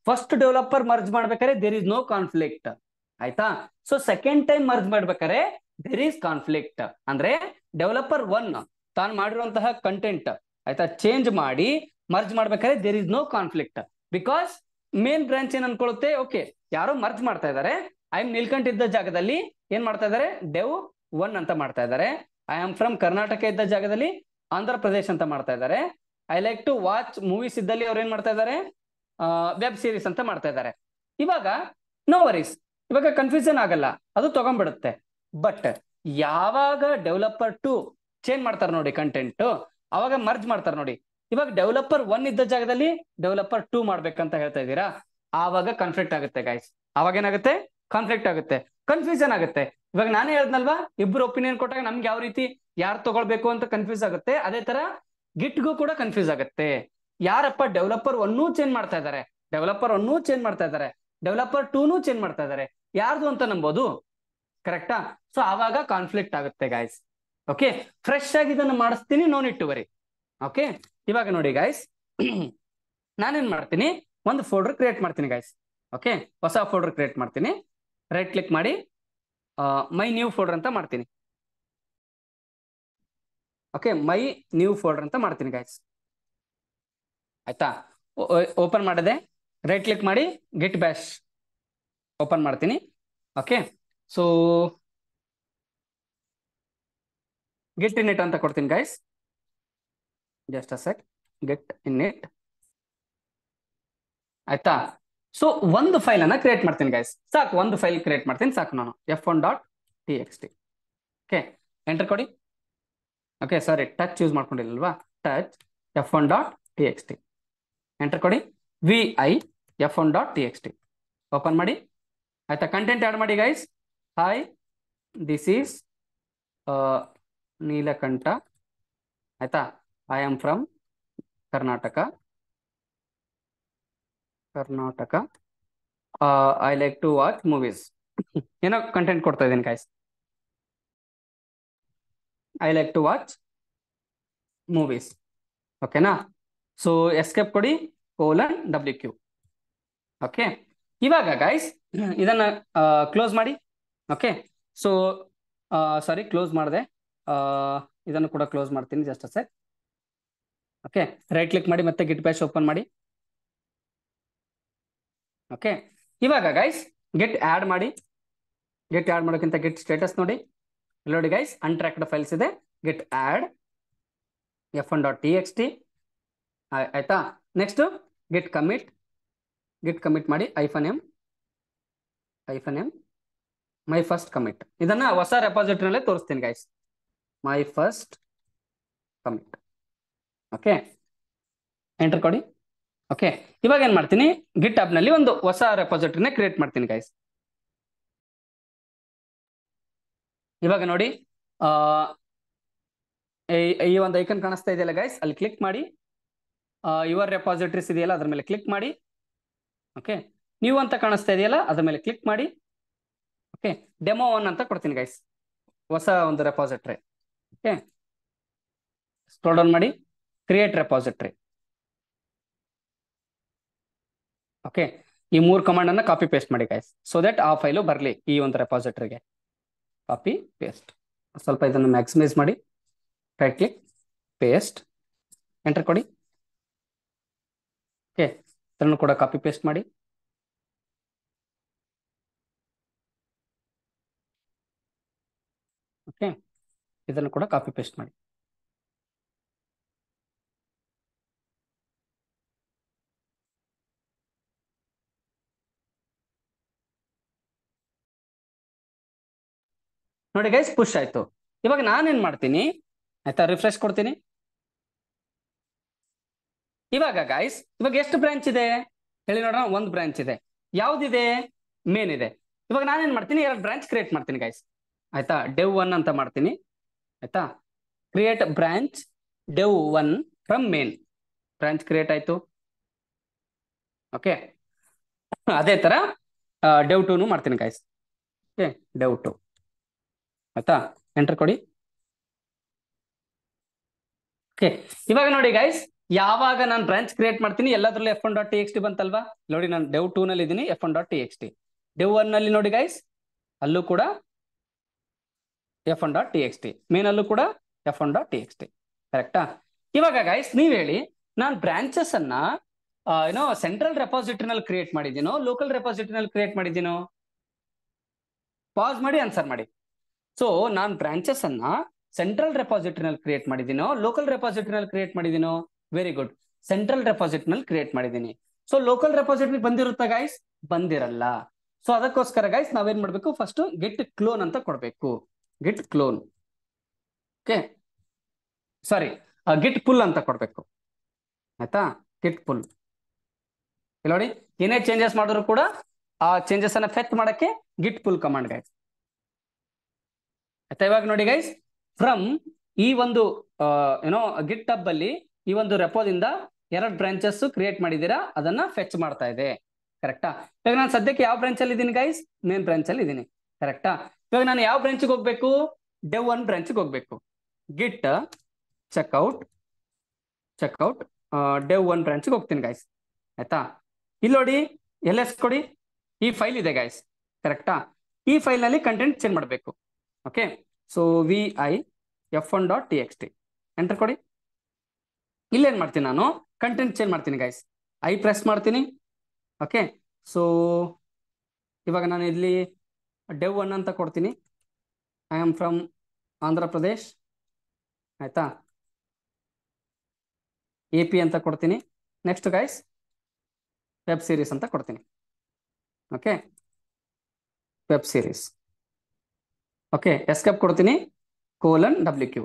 ಫಸ್ಟ್ ಡೆವಲಪರ್ ಮರ್ಜ್ ಮಾಡ್ಬೇಕಾದ್ರೆ ದೇರ್ ಇಸ್ ನೋ ಕಾನ್ಫ್ಲಿಕ್ಟ್ ಆಯ್ತಾ ಸೊ ಸೆಕೆಂಡ್ ಟೈಮ್ ಮರ್ಜ್ ಮಾಡ್ಬೇಕಾದ್ರೆ ದೇರ್ ಈಸ್ ಕಾನ್ಫ್ಲಿಕ್ಟ್ ಅಂದ್ರೆ ಡೆವಲಪರ್ ಒನ್ ತಾನು ಮಾಡಿರುವಂತಹ ಕಂಟೆಂಟ್ ಆಯ್ತಾ ಚೇಂಜ್ ಮಾಡಿ ಮರ್ಜ್ ಮಾಡ್ಬೇಕಾದ್ರೆ there is no conflict because main branch ಏನ್ ಅನ್ಕೊಳ್ಳುತ್ತೆ ಓಕೆ ಯಾರೋ ಮರ್ಜ್ ಮಾಡ್ತಾ ಇದಾರೆ ಐ ಇದ್ದ ಜಾಗದಲ್ಲಿ ಏನ್ ಮಾಡ್ತಾ ಇದ್ದಾರೆ ಡೆವ್ ಒನ್ ಅಂತ ಮಾಡ್ತಾ ಇದ್ದಾರೆ ಐ ಆಮ್ ಫ್ರಮ್ ಕರ್ನಾಟಕ ಇದ್ದ ಜಾಗದಲ್ಲಿ ಆಂಧ್ರ ಪ್ರದೇಶ್ ಅಂತ ಮಾಡ್ತಾ ಇದ್ದಾರೆ I like to watch movies ಇದ್ದಲ್ಲಿ ಅವ್ರು ಏನ್ ಮಾಡ್ತಾ ಇದ್ದಾರೆ ವೆಬ್ ಸೀರೀಸ್ ಅಂತ ಮಾಡ್ತಾ ಇದ್ದಾರೆ ಇವಾಗ ನೋ ವರೀಸ್ ಇವಾಗ ಕನ್ಫ್ಯೂಷನ್ ಆಗಲ್ಲ ಅದು ತಗೊಂಡ್ಬಿಡುತ್ತೆ ಬಟ್ ಯಾವಾಗ ಡೆವಲಪರ್ ಟು ಚೇಂಜ್ ಮಾಡ್ತಾರೆ ನೋಡಿ ಕಂಟೆಂಟ್ ಅವಾಗ ಮರ್ಜ್ ಮಾಡ್ತಾರೆ ನೋಡಿ ಇವಾಗ ಡೆವಲಪರ್ ಒನ್ ಇದ್ದ ಜಾಗದಲ್ಲಿ ಡೆವಲಪರ್ ಟೂ ಮಾಡ್ಬೇಕಂತ ಹೇಳ್ತಾ ಇದ್ದೀರಾ ಆವಾಗ ಕನ್ಫ್ಲಿಕ್ಟ್ ಆಗುತ್ತೆ ಗಾಯ್ಸ್ ಅವಾಗ ಏನಾಗುತ್ತೆ ಕಾನ್ಫ್ಲಿಕ್ಟ್ ಆಗುತ್ತೆ ಕನ್ಫ್ಯೂಷನ್ ಆಗುತ್ತೆ ಇವಾಗ ನಾನೇ ಹೇಳದ್ನಲ್ವಾ ಇಬ್ರು ಒಪಿನಿಯನ್ ಕೊಟ್ಟಾಗ ನಮ್ಗೆ ಯಾವ ರೀತಿ ಯಾರು ತಗೊಳ್ಬೇಕು ಅಂತ ಕನ್ಫ್ಯೂಸ್ ಆಗುತ್ತೆ ಅದೇ ತರ ಗಿಟ್ಗೂ ಕೂಡ ಕನ್ಫ್ಯೂಸ್ ಆಗುತ್ತೆ ಯಾರಪ್ಪ ಡೆವಲಪರ್ ಒನ್ನೂ ಚೇಂಜ್ ಮಾಡ್ತಾ ಇದಾರೆ ಡೆವಲಪರ್ ಒನ್ನೂ ಚೇಂಜ್ ಮಾಡ್ತಾ ಇದ್ದಾರೆ ಡೆವಲಪರ್ ಟೂನು ಚೇಂಜ್ ಮಾಡ್ತಾ ಇದ್ದಾರೆ ಯಾರ್ದು ಅಂತ ನಂಬೋದು ಕರೆಕ್ಟಾ ಸೊ ಆವಾಗ ಕಾನ್ಫ್ಲಿಕ್ಟ್ ಆಗುತ್ತೆ ಗಾಯ್ಸ್ ಓಕೆ ಫ್ರೆಶ್ ಆಗಿ ಇದನ್ನು ಮಾಡಿಸ್ತೀನಿ ನೋನ್ ಇಟ್ಟು ಬರಿ ಓಕೆ ಇವಾಗ ನೋಡಿ ಗಾಯ್ಸ್ ನಾನೇನ್ ಮಾಡ್ತೀನಿ ಒಂದು ಫೋಲ್ಡರ್ ಕ್ರಿಯೇಟ್ ಮಾಡ್ತೀನಿ ಗಾಯ್ಸ್ ಓಕೆ ಹೊಸ ಫೋಲ್ಡರ್ ಕ್ರಿಯೇಟ್ ಮಾಡ್ತೀನಿ ರೈಟ್ ಕ್ಲಿಕ್ ಮಾಡಿ ಮೈ ನ್ಯೂ ಫೋಲ್ಡರ್ ಅಂತ ಮಾಡ್ತೀನಿ ಓಕೆ ಮೈ ನ್ಯೂ ಫೋಲ್ಡರ್ ಅಂತ ಮಾಡ್ತೀನಿ ಗೈಸ್ ಆಯ್ತಾ ಓಪನ್ ಮಾಡಿದೆ ರೈಟ್ ಕ್ಲಿಕ್ ಮಾಡಿ ಗಿಟ್ ಬ್ಯಾಶ್ ಓಪನ್ ಮಾಡ್ತೀನಿ okay so git init ಅಂತ ಕೊಡ್ತೀನಿ guys just a set git init ಆಯ್ತಾ ಸೊ ಒಂದು ಫೈಲ್ ಅನ್ನ ಕ್ರಿಯೇಟ್ ಮಾಡ್ತೀನಿ ಗೈಸ್ ಸಾಕು ಒಂದು ಫೈಲ್ ಕ್ರಿಯೇಟ್ ಮಾಡ್ತೀನಿ ಸಾಕು ನಾನು F one dot T X T okay enter ಕೊಡಿ ಓಕೆ ಸಾರಿ ಟಚ್ ಯೂಸ್ ಮಾಡ್ಕೊಂಡಿಲ್ಲಲ್ವಾ touch F one dot T X T enter ಕೊಡಿ V I F one dot T X T open ಮಾಡಿ ಆಯ್ತಾ content add ಮಾಡಿ guys hi this is Neelakantha ಆಯ್ತಾ I am from Karnataka Karnataka I like to watch movies ಏನೋ content ಕೊಡ್ತಾ ಇದ್ದೀನಿ guys I like to watch movies ಓಕೆನಾ so escape ಕೊಡಿ colon W Q okay ಇವಾಗ ಗಾಯ್ಸ್ ಇದನ್ನ ಕ್ಲೋಸ್ ಮಾಡಿ ಓಕೆ ಸೊ ಸಾರಿ ಕ್ಲೋಸ್ ಮಾಡಿದೆ ಇದನ್ನು ಕೂಡ ಕ್ಲೋಸ್ ಮಾಡ್ತೀನಿ just set okay right click ಮಾಡಿ ಮತ್ತೆ ಗಿಟ್ ಬ್ಯಾಶ್ ಓಪನ್ ಮಾಡಿ ಓಕೆ ಇವಾಗ ಗೈಸ್ ಗೆಟ್ ಆ್ಯಡ್ ಮಾಡಿ ಗೆಟ್ ಆ್ಯಡ್ ಮಾಡೋಕ್ಕಿಂತ ಗೆಟ್ ಸ್ಟೇಟಸ್ ನೋಡಿ ಇಲ್ಲಿ ನೋಡಿ ಗೈಸ್ ಅನ್ಟ್ರ್ಯಾಕ್ಡ್ ಫೈಲ್ಸ್ ಇದೆ git add F one dot T X T ಆಯ್ತಾ next git commit git commit ಮಾಡಿ hyphen M hyphen M my first commit ಇದನ್ನು ಹೊಸ ರೆಪಾಸಿಟ್ರಿನಲ್ಲೇ ತೋರಿಸ್ತೀನಿ guys my first commit okay enter ಕೊಡಿ ಓಕೆ ಇವಾಗ ಏನ್ ಮಾಡ್ತೀನಿ ಗಿಟ್ ಆಪ್ ನಲ್ಲಿ ಒಂದು ಹೊಸ ರೆಪಾಸಿಟ್ರಿನ ಕ್ರಿಯೇಟ್ ಮಾಡ್ತೀನಿ ಗೈಸ್ ಇವಾಗ ನೋಡಿ ಈ ಒಂದು ಐಕನ್ ಕಾಣಿಸ್ತಾ ಇದೆಯಲ್ಲ ಗೈಸ್ ಅಲ್ಲಿ ಕ್ಲಿಕ್ ಮಾಡಿ ಯುವರ್ ರೆಪಾಸಿಟ್ರಿಸ್ ಇದೆಯಲ್ಲ ಅದ್ರ ಮೇಲೆ ಕ್ಲಿಕ್ ಮಾಡಿ ಓಕೆ ನೀವು ಅಂತ ಕಾಣಿಸ್ತಾ ಇದೆಯಲ್ಲ ಅದ್ರ ಮೇಲೆ ಕ್ಲಿಕ್ ಮಾಡಿ ಓಕೆ ಡೆಮೋ ಒನ್ ಅಂತ ಕೊಡ್ತೀನಿ ಗೈಸ್ ಹೊಸ ಒಂದು ರೆಪಾಸಿಟ್ರಿ ಓಕೆ ಸ್ಕ್ರೋಲ್ ಡೌನ್ ಮಾಡಿ ಕ್ರಿಯೇಟ್ ರೆಪಾಸಿಟ್ರಿ ಓಕೆ ಈ ಮೂರು ಕಮಾಂಡ್ ಅನ್ನ ಕಾಪಿ ಪೇಸ್ಟ್ ಮಾಡಿ ಗೈಸ್ ಸೊ ದಟ್ ಆ ಫೈಲು ಬರಲಿ ಈ ಒಂದು ರೆಪಾಸಿಟ್ರಿಗೆ ಕಾಪಿ ಪೇಸ್ಟ್ ಸ್ವಲ್ಪ ಇದನ್ನು ಮ್ಯಾಕ್ಸಿಮೈಸ್ ಮಾಡಿ ರೈಟ್ ಕ್ಲಿಕ್ ಪೇಸ್ಟ್ ಎಂಟರ್ ಕೊಡಿ ಓಕೆ ಇದನ್ನು ಕೂಡ ಕಾಪಿ ಪೇಸ್ಟ್ ಮಾಡಿ ಓಕೆ ಇದನ್ನು ಕೂಡ ಕಾಪಿ ಪೇಸ್ಟ್ ಮಾಡಿ ನೋಡಿ ಗೈಸ್ ಪುಷ್ ಆಯ್ತು ಇವಾಗ ನಾನೇನ್ ಮಾಡ್ತೀನಿ ಆಯ್ತಾ ರಿಫ್ರೆಶ್ ಕೊಡ್ತೀನಿ ಇವಾಗ ಗೈಸ್ ಇವಾಗ ಎಷ್ಟು ಬ್ರಾಂಚ್ ಇದೆ ಹೇಳಿ ನೋಡೋಣ ಒಂದು ಬ್ರಾಂಚ್ ಇದೆ ಯಾವ್ದಿದೆ ಮೇನ್ ಇದೆ ಇವಾಗ ನಾನೇನ್ ಮಾಡ್ತೀನಿ ಎರಡು ಬ್ರಾಂಚ್ ಕ್ರಿಯೇಟ್ ಮಾಡ್ತೀನಿ ಗೈಸ್ ಆಯ್ತಾ ಡೆವ್ ಒನ್ ಅಂತ ಮಾಡ್ತೀನಿ ಆಯ್ತಾ create branch dev one from main branch create ಆಯ್ತು ಓಕೆ ಅದೇ ತರ ಡೆವ್ ಟೂನು ಮಾಡ್ತೀನಿ ಗೈಸ್ ಓಕೆ ಡೆವ್ ಟು ಆಯ್ತಾ ಎಂಟರ್ ಕೊಡಿ ಓಕೆ ಇವಾಗ ನೋಡಿ ಗೈಸ್ ಯಾವಾಗ ನಾನು ಬ್ರಾಂಚ್ ಕ್ರಿಯೇಟ್ ಮಾಡ್ತೀನಿ ಎಲ್ಲದ್ರಲ್ಲೂ F one dot T X T ಬಂತಲ್ವಾ ನೋಡಿ ನಾನು ಡೆವ್ ಟೂ ನಲ್ಲಿ ಇದ್ದೀನಿ F one dot T X T dev one ನಲ್ಲಿ ನೋಡಿ ಗೈಸ್ ಅಲ್ಲೂ ಕೂಡ F one dot T X T main ಅಲ್ಲೂ ಕೂಡ F one dot T X T ಕರೆಕ್ಟಾ ಇವಾಗ ಗೈಸ್ ನೀವ್ ಹೇಳಿ ನಾನು ಬ್ರಾಂಚಸ್ ಅನ್ನ ಏನೋ ಸೆಂಟ್ರಲ್ ರೆಪಾಸಿಟರಿನಲ್ಲಿ ಕ್ರಿಯೇಟ್ ಮಾಡಿದ್ದೀನೋ ಲೋಕಲ್ ನಲ್ಲಿ ಕ್ರಿಯೇಟ್ ಮಾಡಿದ್ದೀನೋ ಪಾಸ್ ಮಾಡಿ ಆನ್ಸರ್ ಮಾಡಿ ಸೊ ನಾನು ಬ್ರಾಂಚಸ್ ಅನ್ನ ಸೆಂಟ್ರಲ್ ರೆಪಾಸಿಟ್ರಿನಲ್ಲಿ ಕ್ರಿಯೇಟ್ ಮಾಡಿದ್ದೀನೋ ಲೋಕಲ್ ರೆಪಾಸಿಟ್ರಿನಲ್ಲಿ ಕ್ರಿಯೇಟ್ ಮಾಡಿದೀನೋ ವೆರಿ ಗುಡ್ ಸೆಂಟ್ರಲ್ ನಲ್ಲಿ ಕ್ರಿಯೇಟ್ ಮಾಡಿದ್ದೀನಿ ಸೊ ಲೋಕಲ್ ರೆಪಾಸಿಟ್ರಿ ಬಂದಿರುತ್ತೆ ಗೈಸ್ ಬಂದಿರಲ್ಲ ಸೊ ಅದಕ್ಕೋಸ್ಕರ ಗೈಸ್ ನಾವೇನ್ ಮಾಡ್ಬೇಕು ಫಸ್ಟ್ ಗೆಟ್ ಕ್ಲೋನ್ ಅಂತ ಕೊಡ್ಬೇಕು git clone okay sorry git pull ಅಂತ ಕೊಡ್ಬೇಕು ಆಯ್ತಾ ಗಿಟ್ ಪುಲ್ ನೋಡಿ ಏನೇ ಚೇಂಜಸ್ ಮಾಡಿದ್ರು ಕೂಡ ಆ ಚೇಂಜಸ್ ಅನ್ನ ಫೆಚ್ ಮಾಡಕ್ಕೆ ಗಿಟ್ ಪುಲ್ ಕಮಾಂಡ್ ಗೈಸ್ ಆಯ್ತಾ ಇವಾಗ ನೋಡಿ ಗೈಸ್ ಫ್ರಮ್ ಈ ಒಂದು ಏನೋ ಗಿಟ್ ಟಬ್ ಅಲ್ಲಿ ಈ ಒಂದು ರೆಪೋದಿಂದ ಎರಡು ಬ್ರಾಂಚಸ್ ಕ್ರಿಯೇಟ್ ಮಾಡಿದ್ದೀರಾ ಅದನ್ನ ಫೆಚ್ ಮಾಡ್ತಾ ಇದೆ ಕರೆಕ್ಟಾ ಇವಾಗ ನಾನು ಸದ್ಯಕ್ಕೆ ಯಾವ ಬ್ರಾಂಚ್ ಅಲ್ಲಿ ಇದ್ದೀನಿ ಗೈಸ್ ಮೇನ್ ಬ್ರಾಂಚ್ ಅಲ್ಲಿ ಇದ್ದೀನಿ ಕರೆಕ್ಟಾ ಇವಾಗ ನಾನು ಯಾವ ಬ್ರಾಂಚ್ಗೆ ಹೋಗ್ಬೇಕು ಡೆವ್ ಒನ್ ಬ್ರಾಂಚ್ಗೆ ಹೋಗ್ಬೇಕು git checkout checkout dev one ಬ್ರಾಂಚ್ಗೆ ಹೋಗ್ತೀನಿ ಗೈಸ್ ಆಯ್ತಾ ಇಲ್ಲಿ ನೋಡಿ ಎಲ್ ಎಸ್ ಕೊಡಿ ಈ ಫೈಲ್ ಇದೆ ಗೈಸ್ ಕರೆಕ್ಟಾ ಈ ಫೈಲ್ ನಲ್ಲಿ ಕಂಟೆಂಟ್ ಚೇಂಜ್ ಮಾಡಬೇಕು okay so V I F one dot T X T enter ಕೊಡಿ ಇಲ್ಲೇನು ಮಾಡ್ತೀನಿ ನಾನು ಕಂಟೆಂಟ್ ಚೇಂಜ್ ಮಾಡ್ತೀನಿ ಗೈಸ್ ಐ ಪ್ರೆಸ್ ಮಾಡ್ತೀನಿ ಓಕೆ ಸೊ ಇವಾಗ ನಾನು ಇಲ್ಲಿ ಡೆವ್ ಒನ್ ಅಂತ ಕೊಡ್ತೀನಿ I am from Andhra Pradesh ಆಯಿತಾ ಎ ಪಿ ಅಂತ ಕೊಡ್ತೀನಿ ನೆಕ್ಸ್ಟ್ ಗೈಸ್ ವೆಬ್ ಸೀರೀಸ್ ಅಂತ ಕೊಡ್ತೀನಿ okay web series okay escape ಕೊಡ್ತೀನಿ ಕೋಲನ್ ಡಬ್ಲ್ಯೂ ಕ್ಯೂ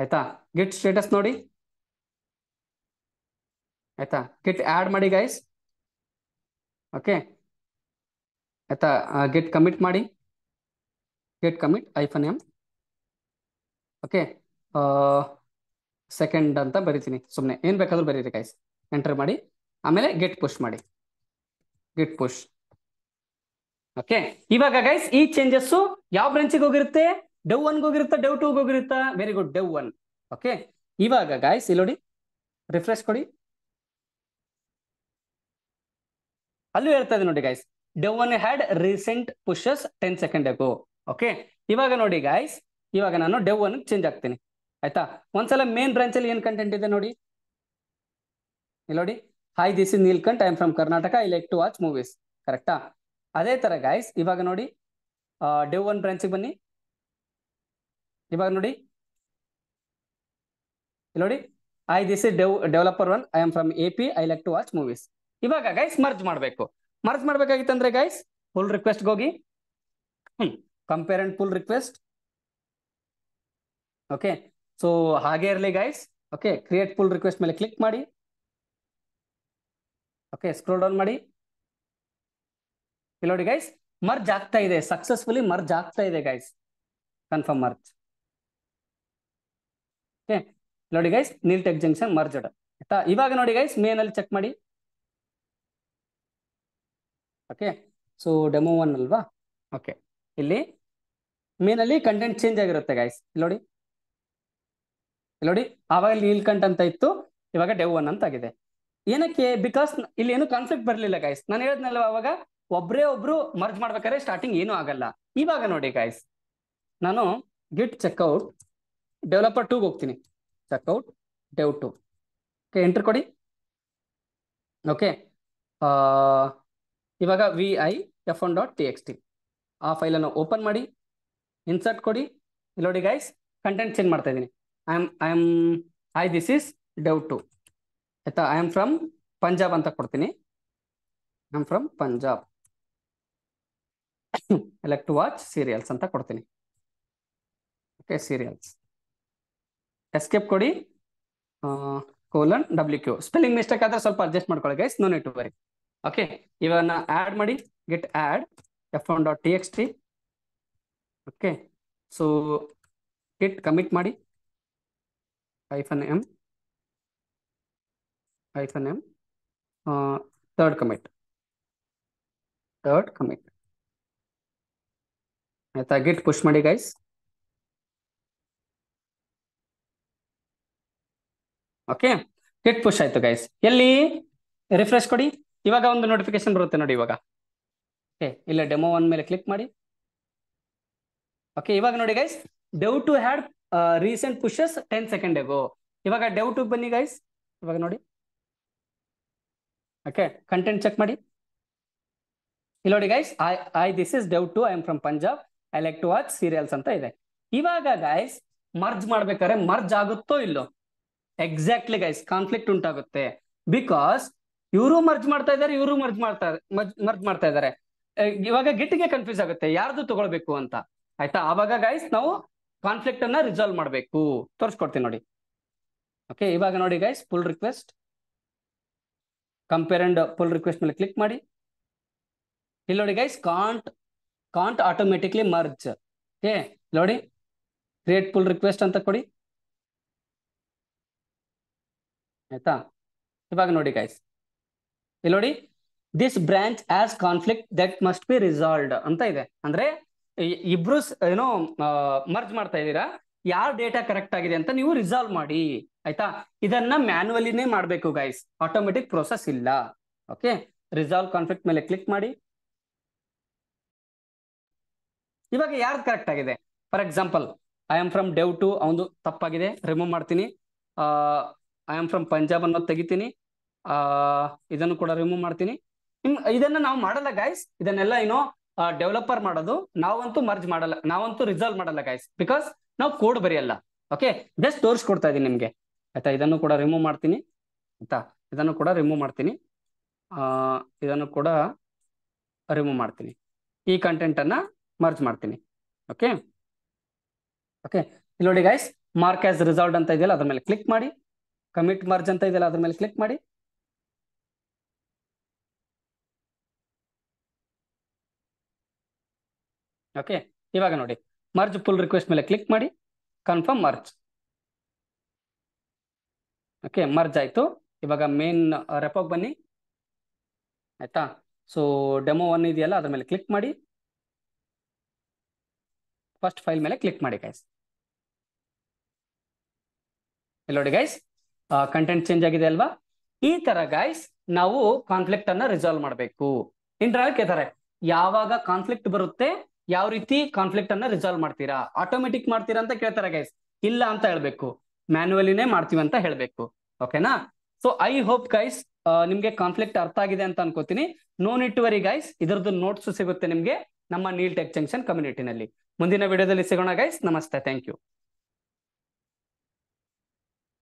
ಆಯ್ತಾ ಗಿಟ್ ಸ್ಟೇಟಸ್ ನೋಡಿ ಆಯ್ತಾ ಗಿಟ್ ಆ್ಯಡ್ ಮಾಡಿ ಗೈಸ್ ಓಕೆ ಆಯ್ತಾ ಗಿಟ್ ಕಮಿಟ್ ಮಾಡಿ git commit hyphen M okay second ಅಂತ ಬರಿತೀನಿ ಸುಮ್ಮನೆ ಏನು ಬೇಕಾದರೂ ಬರೀರಿ ಗೈಸ್ ಎಂಟರ್ ಮಾಡಿ ಆಮೇಲೆ ಗಿಟ್ ಪುಷ್ ಮಾಡಿ ಗಿಟ್ ಪುಷ್ ಓಕೆ ಇವಾಗ ಗೈಸ್ ಈ ಚೇಂಜಸ್ ಯಾವ ಬ್ರಾಂಚಿಗೆ ಹೋಗಿರುತ್ತೆ ಡವ್ ಒನ್ಗೆ ಹೋಗಿರುತ್ತಾ ಡವ್ ಟೂಗೆ ಹೋಗಿರುತ್ತಾ very good dev one okay ಇವಾಗ ಗಾಯ್ಸ್ ಇಲ್ಲಿ ನೋಡಿ ರಿಫ್ರೆಶ್ ಕೊಡಿ ಅಲ್ಲೂ ಹೇಳ್ತಾ ಇದೆ ನೋಡಿ guys dev one had recent pushes ten second ago okay ಇವಾಗ ನೋಡಿ ಗೈಸ್ ಇವಾಗ ನಾನು ಡೆವ್ ಒನ್ ಚೇಂಜ್ ಆಗ್ತೀನಿ ಆಯ್ತಾ ಒಂದ್ಸಲ ಮೇನ್ ಬ್ರಾಂಚ್ ಅಲ್ಲಿ ಏನ್ ಕಂಟೆಂಟ್ ಇದೆ ನೋಡಿ ನೋಡಿ hi this is Neelkanth I am from Karnataka I like to watch movies ಕರೆಕ್ಟಾ ಅದೇ ತರ ಗೈಸ್ ಇವಾಗ ನೋಡಿ ಡೆವ್ ಒನ್ ಬ್ರಾಂಚಿಗೆ ಬನ್ನಿ ಇವಾಗ ನೋಡಿ ನೋಡಿ I this is dev developer one I am from A P I like to watch movies ಇವಾಗ ಗೈಸ್ ಮರ್ಜ್ ಮಾಡಬೇಕು ಮರ್ಜ್ ಮಾಡ್ಬೇಕಾಗಿತ್ತಂದ್ರೆ ಗೈಸ್ ಫುಲ್ ರಿಕ್ವೆಸ್ಟ್ ಹೋಗಿ compare and pull request okay so ಹಾಗೆ ಇರಲಿ guys okay create pull request ಮೇಲೆ click ಮಾಡಿ okay scroll down ಮಾಡಿ ಇಲ್ಲಿ ನೋಡಿ ಗೈಸ್ ಮರ್ಜ್ ಆಗ್ತಾ ಇದೆ ಸಕ್ಸಸ್ಫುಲಿ ಮರ್ಜ್ ಆಗ್ತಾ ಇದೆ ಗೈಸ್ ಕನ್ಫರ್ಮ್ ಮರ್ಜ್ ಓಕೆ ನೋಡಿ ಗೈಸ್ ಟೆಕ್ ಜಂಕ್ಷನ್ ಮರ್ಜಡ್ ಆಯ್ತಾ ಇವಾಗ ನೋಡಿ ಗೈಸ್ ಮೇನ್ ಅಲ್ಲಿ ಚೆಕ್ ಮಾಡಿ ಓಕೆ ಸೊ ಡೆಮೋ ಒನ್ ಅಲ್ವಾ ಓಕೆ ಇಲ್ಲಿ ಮೇನ್ ಅಲ್ಲಿ ಕಂಟೆಂಟ್ ಚೇಂಜ್ ಆಗಿರುತ್ತೆ ಗೈಸ್ ಇಲ್ಲಿ ನೋಡಿ ಇಲ್ಲಿ ನೋಡಿ ಆವಾಗ ಕಂಟ್ ಅಂತ ಇತ್ತು ಇವಾಗ ಡೆವ್ ಒನ್ ಅಂತ ಆಗಿದೆ ಏನಕ್ಕೆ ಬಿಕಾಸ್ ಇಲ್ಲಿ ಏನು ಕಾನ್ಫ್ಲಿಕ್ಟ್ ಬರಲಿಲ್ಲ ಗೈಸ್ ನಾನು ಹೇಳಿದ್ನಲ್ವ ಅವಾಗ ಒಬ್ರೇ ಒಬ್ರು ಮರ್ಜ್ ಮಾಡ್ಬೇಕಾದ್ರೆ ಸ್ಟಾರ್ಟಿಂಗ್ ಏನೂ ಆಗಲ್ಲ ಇವಾಗ ನೋಡಿ ಗಾಯ್ಸ್ ನಾನು ಗಿಟ್ ಚೆಕ್ಔಟ್ ಡೆವಲಪರ್ ಟೂಗೆ ಹೋಗ್ತೀನಿ checkout dev two okay enter ಕೊಡಿ ಓಕೆ ಇವಾಗ V I F one dot T X T ಆ ಫೈಲನ್ನು ಓಪನ್ ಮಾಡಿ ಇನ್ಸರ್ಟ್ ಕೊಡಿ ಇಲ್ಲಿ ನೋಡಿ ಗೈಸ್ ಕಂಟೆಂಟ್ ಚೇಂಜ್ ಮಾಡ್ತಾ ಇದ್ದೀನಿ I am I am I this is dev two ಆಯ್ತಾ ಐ ಆಮ್ ಫ್ರಮ್ ಪಂಜಾಬ್ ಅಂತ ಕೊಡ್ತೀನಿ I am from Punjab I to watch serials ಅಂತ ಕೊಡ್ತೀನಿ ಓಕೆ ಸೀರಿಯಲ್ಸ್ ಎಸ್ಕೇಪ್ ಕೊಡಿ colon W Q spelling mistake ಆದ್ರೆ ಸ್ವಲ್ಪ ಅಡ್ಜಸ್ಟ್ ಮಾಡ್ಕೊಳ್ಳಿ ಗೈಸ್ ನೋ ನೀಟ್ ಟು ಬರಿ ಓಕೆ ಇವನ್ನ ಆ್ಯಡ್ ಮಾಡಿ git add F one dot T X T okay so git commit ಮಾಡಿ hyphen M hyphen M third commit third commit ಆಯ್ತಾ git push ಮಾಡಿ guys okay git push ಆಯ್ತು guys ಎಲ್ಲಿ refresh ಕೊಡಿ ಇವಾಗ ಒಂದು ನೋಟಿಫಿಕೇಶನ್ ಬರುತ್ತೆ ನೋಡಿ ಇವಾಗ ಓಕೆ ಇಲ್ಲ ಡೆಮೋ ಒನ್ ಮೇಲೆ ಕ್ಲಿಕ್ ಮಾಡಿ ಓಕೆ ಇವಾಗ ನೋಡಿ guys dev two had recent pushes ten second ago ಇವಾಗ ಡೆವ್ ಟು ಬನ್ನಿ ಗೈಸ್ ಇವಾಗ ನೋಡಿ ಓಕೆ ಕಂಟೆಂಟ್ ಚೆಕ್ ಮಾಡಿ ಇಲ್ಲ ನೋಡಿ guys I I this is dev two I am from Punjab I like to watch serials ಅಂತ ಇದೆ ಇವಾಗ ಗೈಸ್ ಮರ್ಜ್ ಮಾಡ್ಬೇಕಾದ್ರೆ ಮರ್ಜ್ ಆಗುತ್ತೋ ಇಲ್ಲೋ ಎಕ್ಸಾಕ್ಟ್ಲಿ ಗೈಸ್ ಕಾನ್ಫ್ಲಿಕ್ಟ್ ಉಂಟಾಗುತ್ತೆ ಬಿಕಾಸ್ ಇವರು ಮರ್ಜ್ ಮಾಡ್ತಾ ಇದ್ದಾರೆ ಇವರು ಮರ್ಜ್ ಮಾಡ್ತಾ ಮರ್ಜ್ ಮಾಡ್ತಾ ಇದ್ದಾರೆ ಇವಾಗ ಗಿಟ್ಟಿಗೆ ಕನ್ಫ್ಯೂಸ್ ಆಗುತ್ತೆ ಯಾರ್ದು ತಗೊಳ್ಬೇಕು ಅಂತ ಆಯ್ತಾ ಆವಾಗ ಗೈಸ್ ನಾವು ಕಾನ್ಫ್ಲಿಕ್ಟ್ ಅನ್ನ ರಿಸಾಲ್ವ್ ಮಾಡ್ಬೇಕು ತೋರಿಸ್ಕೊಡ್ತೀನಿ ನೋಡಿ ಓಕೆ ಇವಾಗ ನೋಡಿ guys pull request compare and pull request ಮೇಲೆ ಕ್ಲಿಕ್ ಮಾಡಿ ಇಲ್ಲಿ ನೋಡಿ guys can't can't automatically merge okay ನೋಡಿ ಕ್ರಿಯೇಟ್ ಪುಲ್ ರಿಕ್ವೆಸ್ಟ್ ಅಂತ ಕೊಡಿ ಆಯ್ತಾ ಇವಾಗ ನೋಡಿ ಗೈಸ್ ಇಲ್ಲಿ ನೋಡಿ this branch has conflict that must be resolved ಅಂತ ಇದೆ ಅಂದ್ರೆ ಇಬ್ರು ಏನೋ ಮರ್ಜ್ ಮಾಡ್ತಾ ಇದ್ದೀರಾ ಯಾವ ಡೇಟಾ ಕರೆಕ್ಟ್ ಆಗಿದೆ ಅಂತ ನೀವು ರಿಸಾಲ್ವ್ ಮಾಡಿ ಆಯ್ತಾ ಇದನ್ನ ಮ್ಯಾನ್ಯಲಿನೇ ಮಾಡ್ಬೇಕು ಗೈಸ್ ಆಟೋಮೆಟಿಕ್ ಪ್ರೊಸೆಸ್ ಇಲ್ಲ ಓಕೆ ರಿಸಾಲ್ವ್ ಕಾನ್ಫ್ಲಿಕ್ಟ್ ಮೇಲೆ ಕ್ಲಿಕ್ ಮಾಡಿ ಇವಾಗ ಯಾರ್ದು ಕರೆಕ್ಟ್ ಆಗಿದೆ for example I am from dev two ಅವನು ತಪ್ಪಾಗಿದೆ ರಿಮೂವ್ ಮಾಡ್ತೀನಿ ಐ ಆಮ್ ಫ್ರಮ್ ಪಂಜಾಬ್ ಅನ್ನೋದು ತೆಗಿತೀನಿ ಇದನ್ನು ಕೂಡ ರಿಮೂವ್ ಮಾಡ್ತೀನಿ ಇದನ್ನು ಇದನ್ನ ನಾವು ಮಾಡಲ್ಲ ಗಾಯ್ಸ್ ಇದನ್ನೆಲ್ಲ ಏನು ಡೆವಲಪರ್ ಮಾಡೋದು ನಾವಂತೂ ಮರ್ಜ್ ಮಾಡಲ್ಲ ನಾವಂತೂ ರಿಸಲ್ವ್ ಮಾಡಲ್ಲ ಗಾಯ್ಸ್ ಬಿಕಾಸ್ ನಾವು ಕೋಡ್ ಬರೆಯಲ್ಲ ಓಕೆ ಜಸ್ಟ್ ತೋರಿಸ್ಕೊಡ್ತಾ ಇದೀನಿ ನಿಮಗೆ ಆಯ್ತಾ ಇದನ್ನು ಕೂಡ ರಿಮೂವ್ ಮಾಡ್ತೀನಿ ಆಯ್ತಾ ಇದನ್ನು ಕೂಡ ರಿಮೂವ್ ಮಾಡ್ತೀನಿ ಇದನ್ನು ಕೂಡ ರಿಮೂವ್ ಮಾಡ್ತೀನಿ ಈ ಕಂಟೆಂಟನ್ನು ಮರ್ಜ್ ಮಾಡ್ತೀನಿ ಓಕೆ ಓಕೆ ಇಲ್ಲಿ ನೋಡಿ ಗೈಸ್ ಮಾರ್ಕ್ ಆಸ್ ರಿಸಾಲ್ಟ್ ಅಂತ ಇದೆಯಲ್ಲ ಅದ್ರ ಮೇಲೆ ಕ್ಲಿಕ್ ಮಾಡಿ ಕಮಿಟ್ ಮರ್ಜ್ ಅಂತ ಇದೆಯಲ್ಲ ಅದ್ರ ಮೇಲೆ ಕ್ಲಿಕ್ ಮಾಡಿ ಓಕೆ ಇವಾಗ ನೋಡಿ ಮರ್ಜ್ ಪುಲ್ ರಿಕ್ವೆಸ್ಟ್ ಮೇಲೆ ಕ್ಲಿಕ್ ಮಾಡಿ ಕನ್ಫರ್ಮ್ ಮರ್ಜ್ ಓಕೆ ಮರ್ಜ್ ಆಯಿತು ಇವಾಗ ಮೇನ್ ರೆಪೋಗೆ ಬನ್ನಿ ಆಯಿತಾ ಸೊ ಡೆಮೋ ಒನ್ ಇದೆಯಲ್ಲ ಅದ್ರ ಮೇಲೆ ಕ್ಲಿಕ್ ಮಾಡಿ ಫಸ್ಟ್ ಫೈಲ್ ಮೇಲೆ ಕ್ಲಿಕ್ ಮಾಡಿ ಗೈಸ್ ಎಲ್ಲೋಡಿ ನೋಡಿ ಗೈಸ್ ಕಂಟೆಂಟ್ ಚೇಂಜ್ ಆಗಿದೆ ಅಲ್ವಾ ಈ ತರ ಗೈಸ್ ನಾವು ಕಾನ್ಫ್ಲಿಕ್ಟ್ ಅನ್ನ ರಿಸಾಲ್ವ್ ಮಾಡಬೇಕು ಇಂಟರ್ನಲ್ ಕೇಳ್ತಾರೆ ಯಾವಾಗ ಕಾನ್ಫ್ಲಿಕ್ಟ್ ಬರುತ್ತೆ ಯಾವ ರೀತಿ ಕಾನ್ಫ್ಲಿಕ್ಟ್ ಅನ್ನ ರಿಸಾಲ್ವ್ ಮಾಡ್ತೀರಾ ಆಟೋಮೆಟಿಕ್ ಮಾಡ್ತೀರಾ ಅಂತ ಕೇಳ್ತಾರೆ ಗೈಸ್ ಇಲ್ಲ ಅಂತ ಹೇಳ್ಬೇಕು ಮ್ಯಾನ್ಯಲಿನೇ ಮಾಡ್ತೀವಿ ಅಂತ ಹೇಳ್ಬೇಕು ಓಕೆನಾ ಸೊ ಐ ಹೋಪ್ ಗೈಸ್ ನಿಮ್ಗೆ ಕಾನ್ಫ್ಲಿಕ್ಟ್ ಅರ್ಥ ಆಗಿದೆ ಅಂತ ಅನ್ಕೋತೀನಿ ನೋ ನೀಟ್ ವರಿ ಗೈಸ್ ಇದರದ್ದು ನೋಟ್ಸ್ ಸಿಗುತ್ತೆ ನಿಮ್ಗೆ ನಮ್ಮ ನೀಲ್ ಟೆಕ್ ಜಂಕ್ಷನ್ ಕಮ್ಯುನಿಟಿನಲ್ಲಿ ಮುಂದಿನ ವಿಡಿಯೋದಲ್ಲಿ ಸಿಗೋಣ ಗೈಸ್ ನಮಸ್ತೆ ಥ್ಯಾಂಕ್ ಯು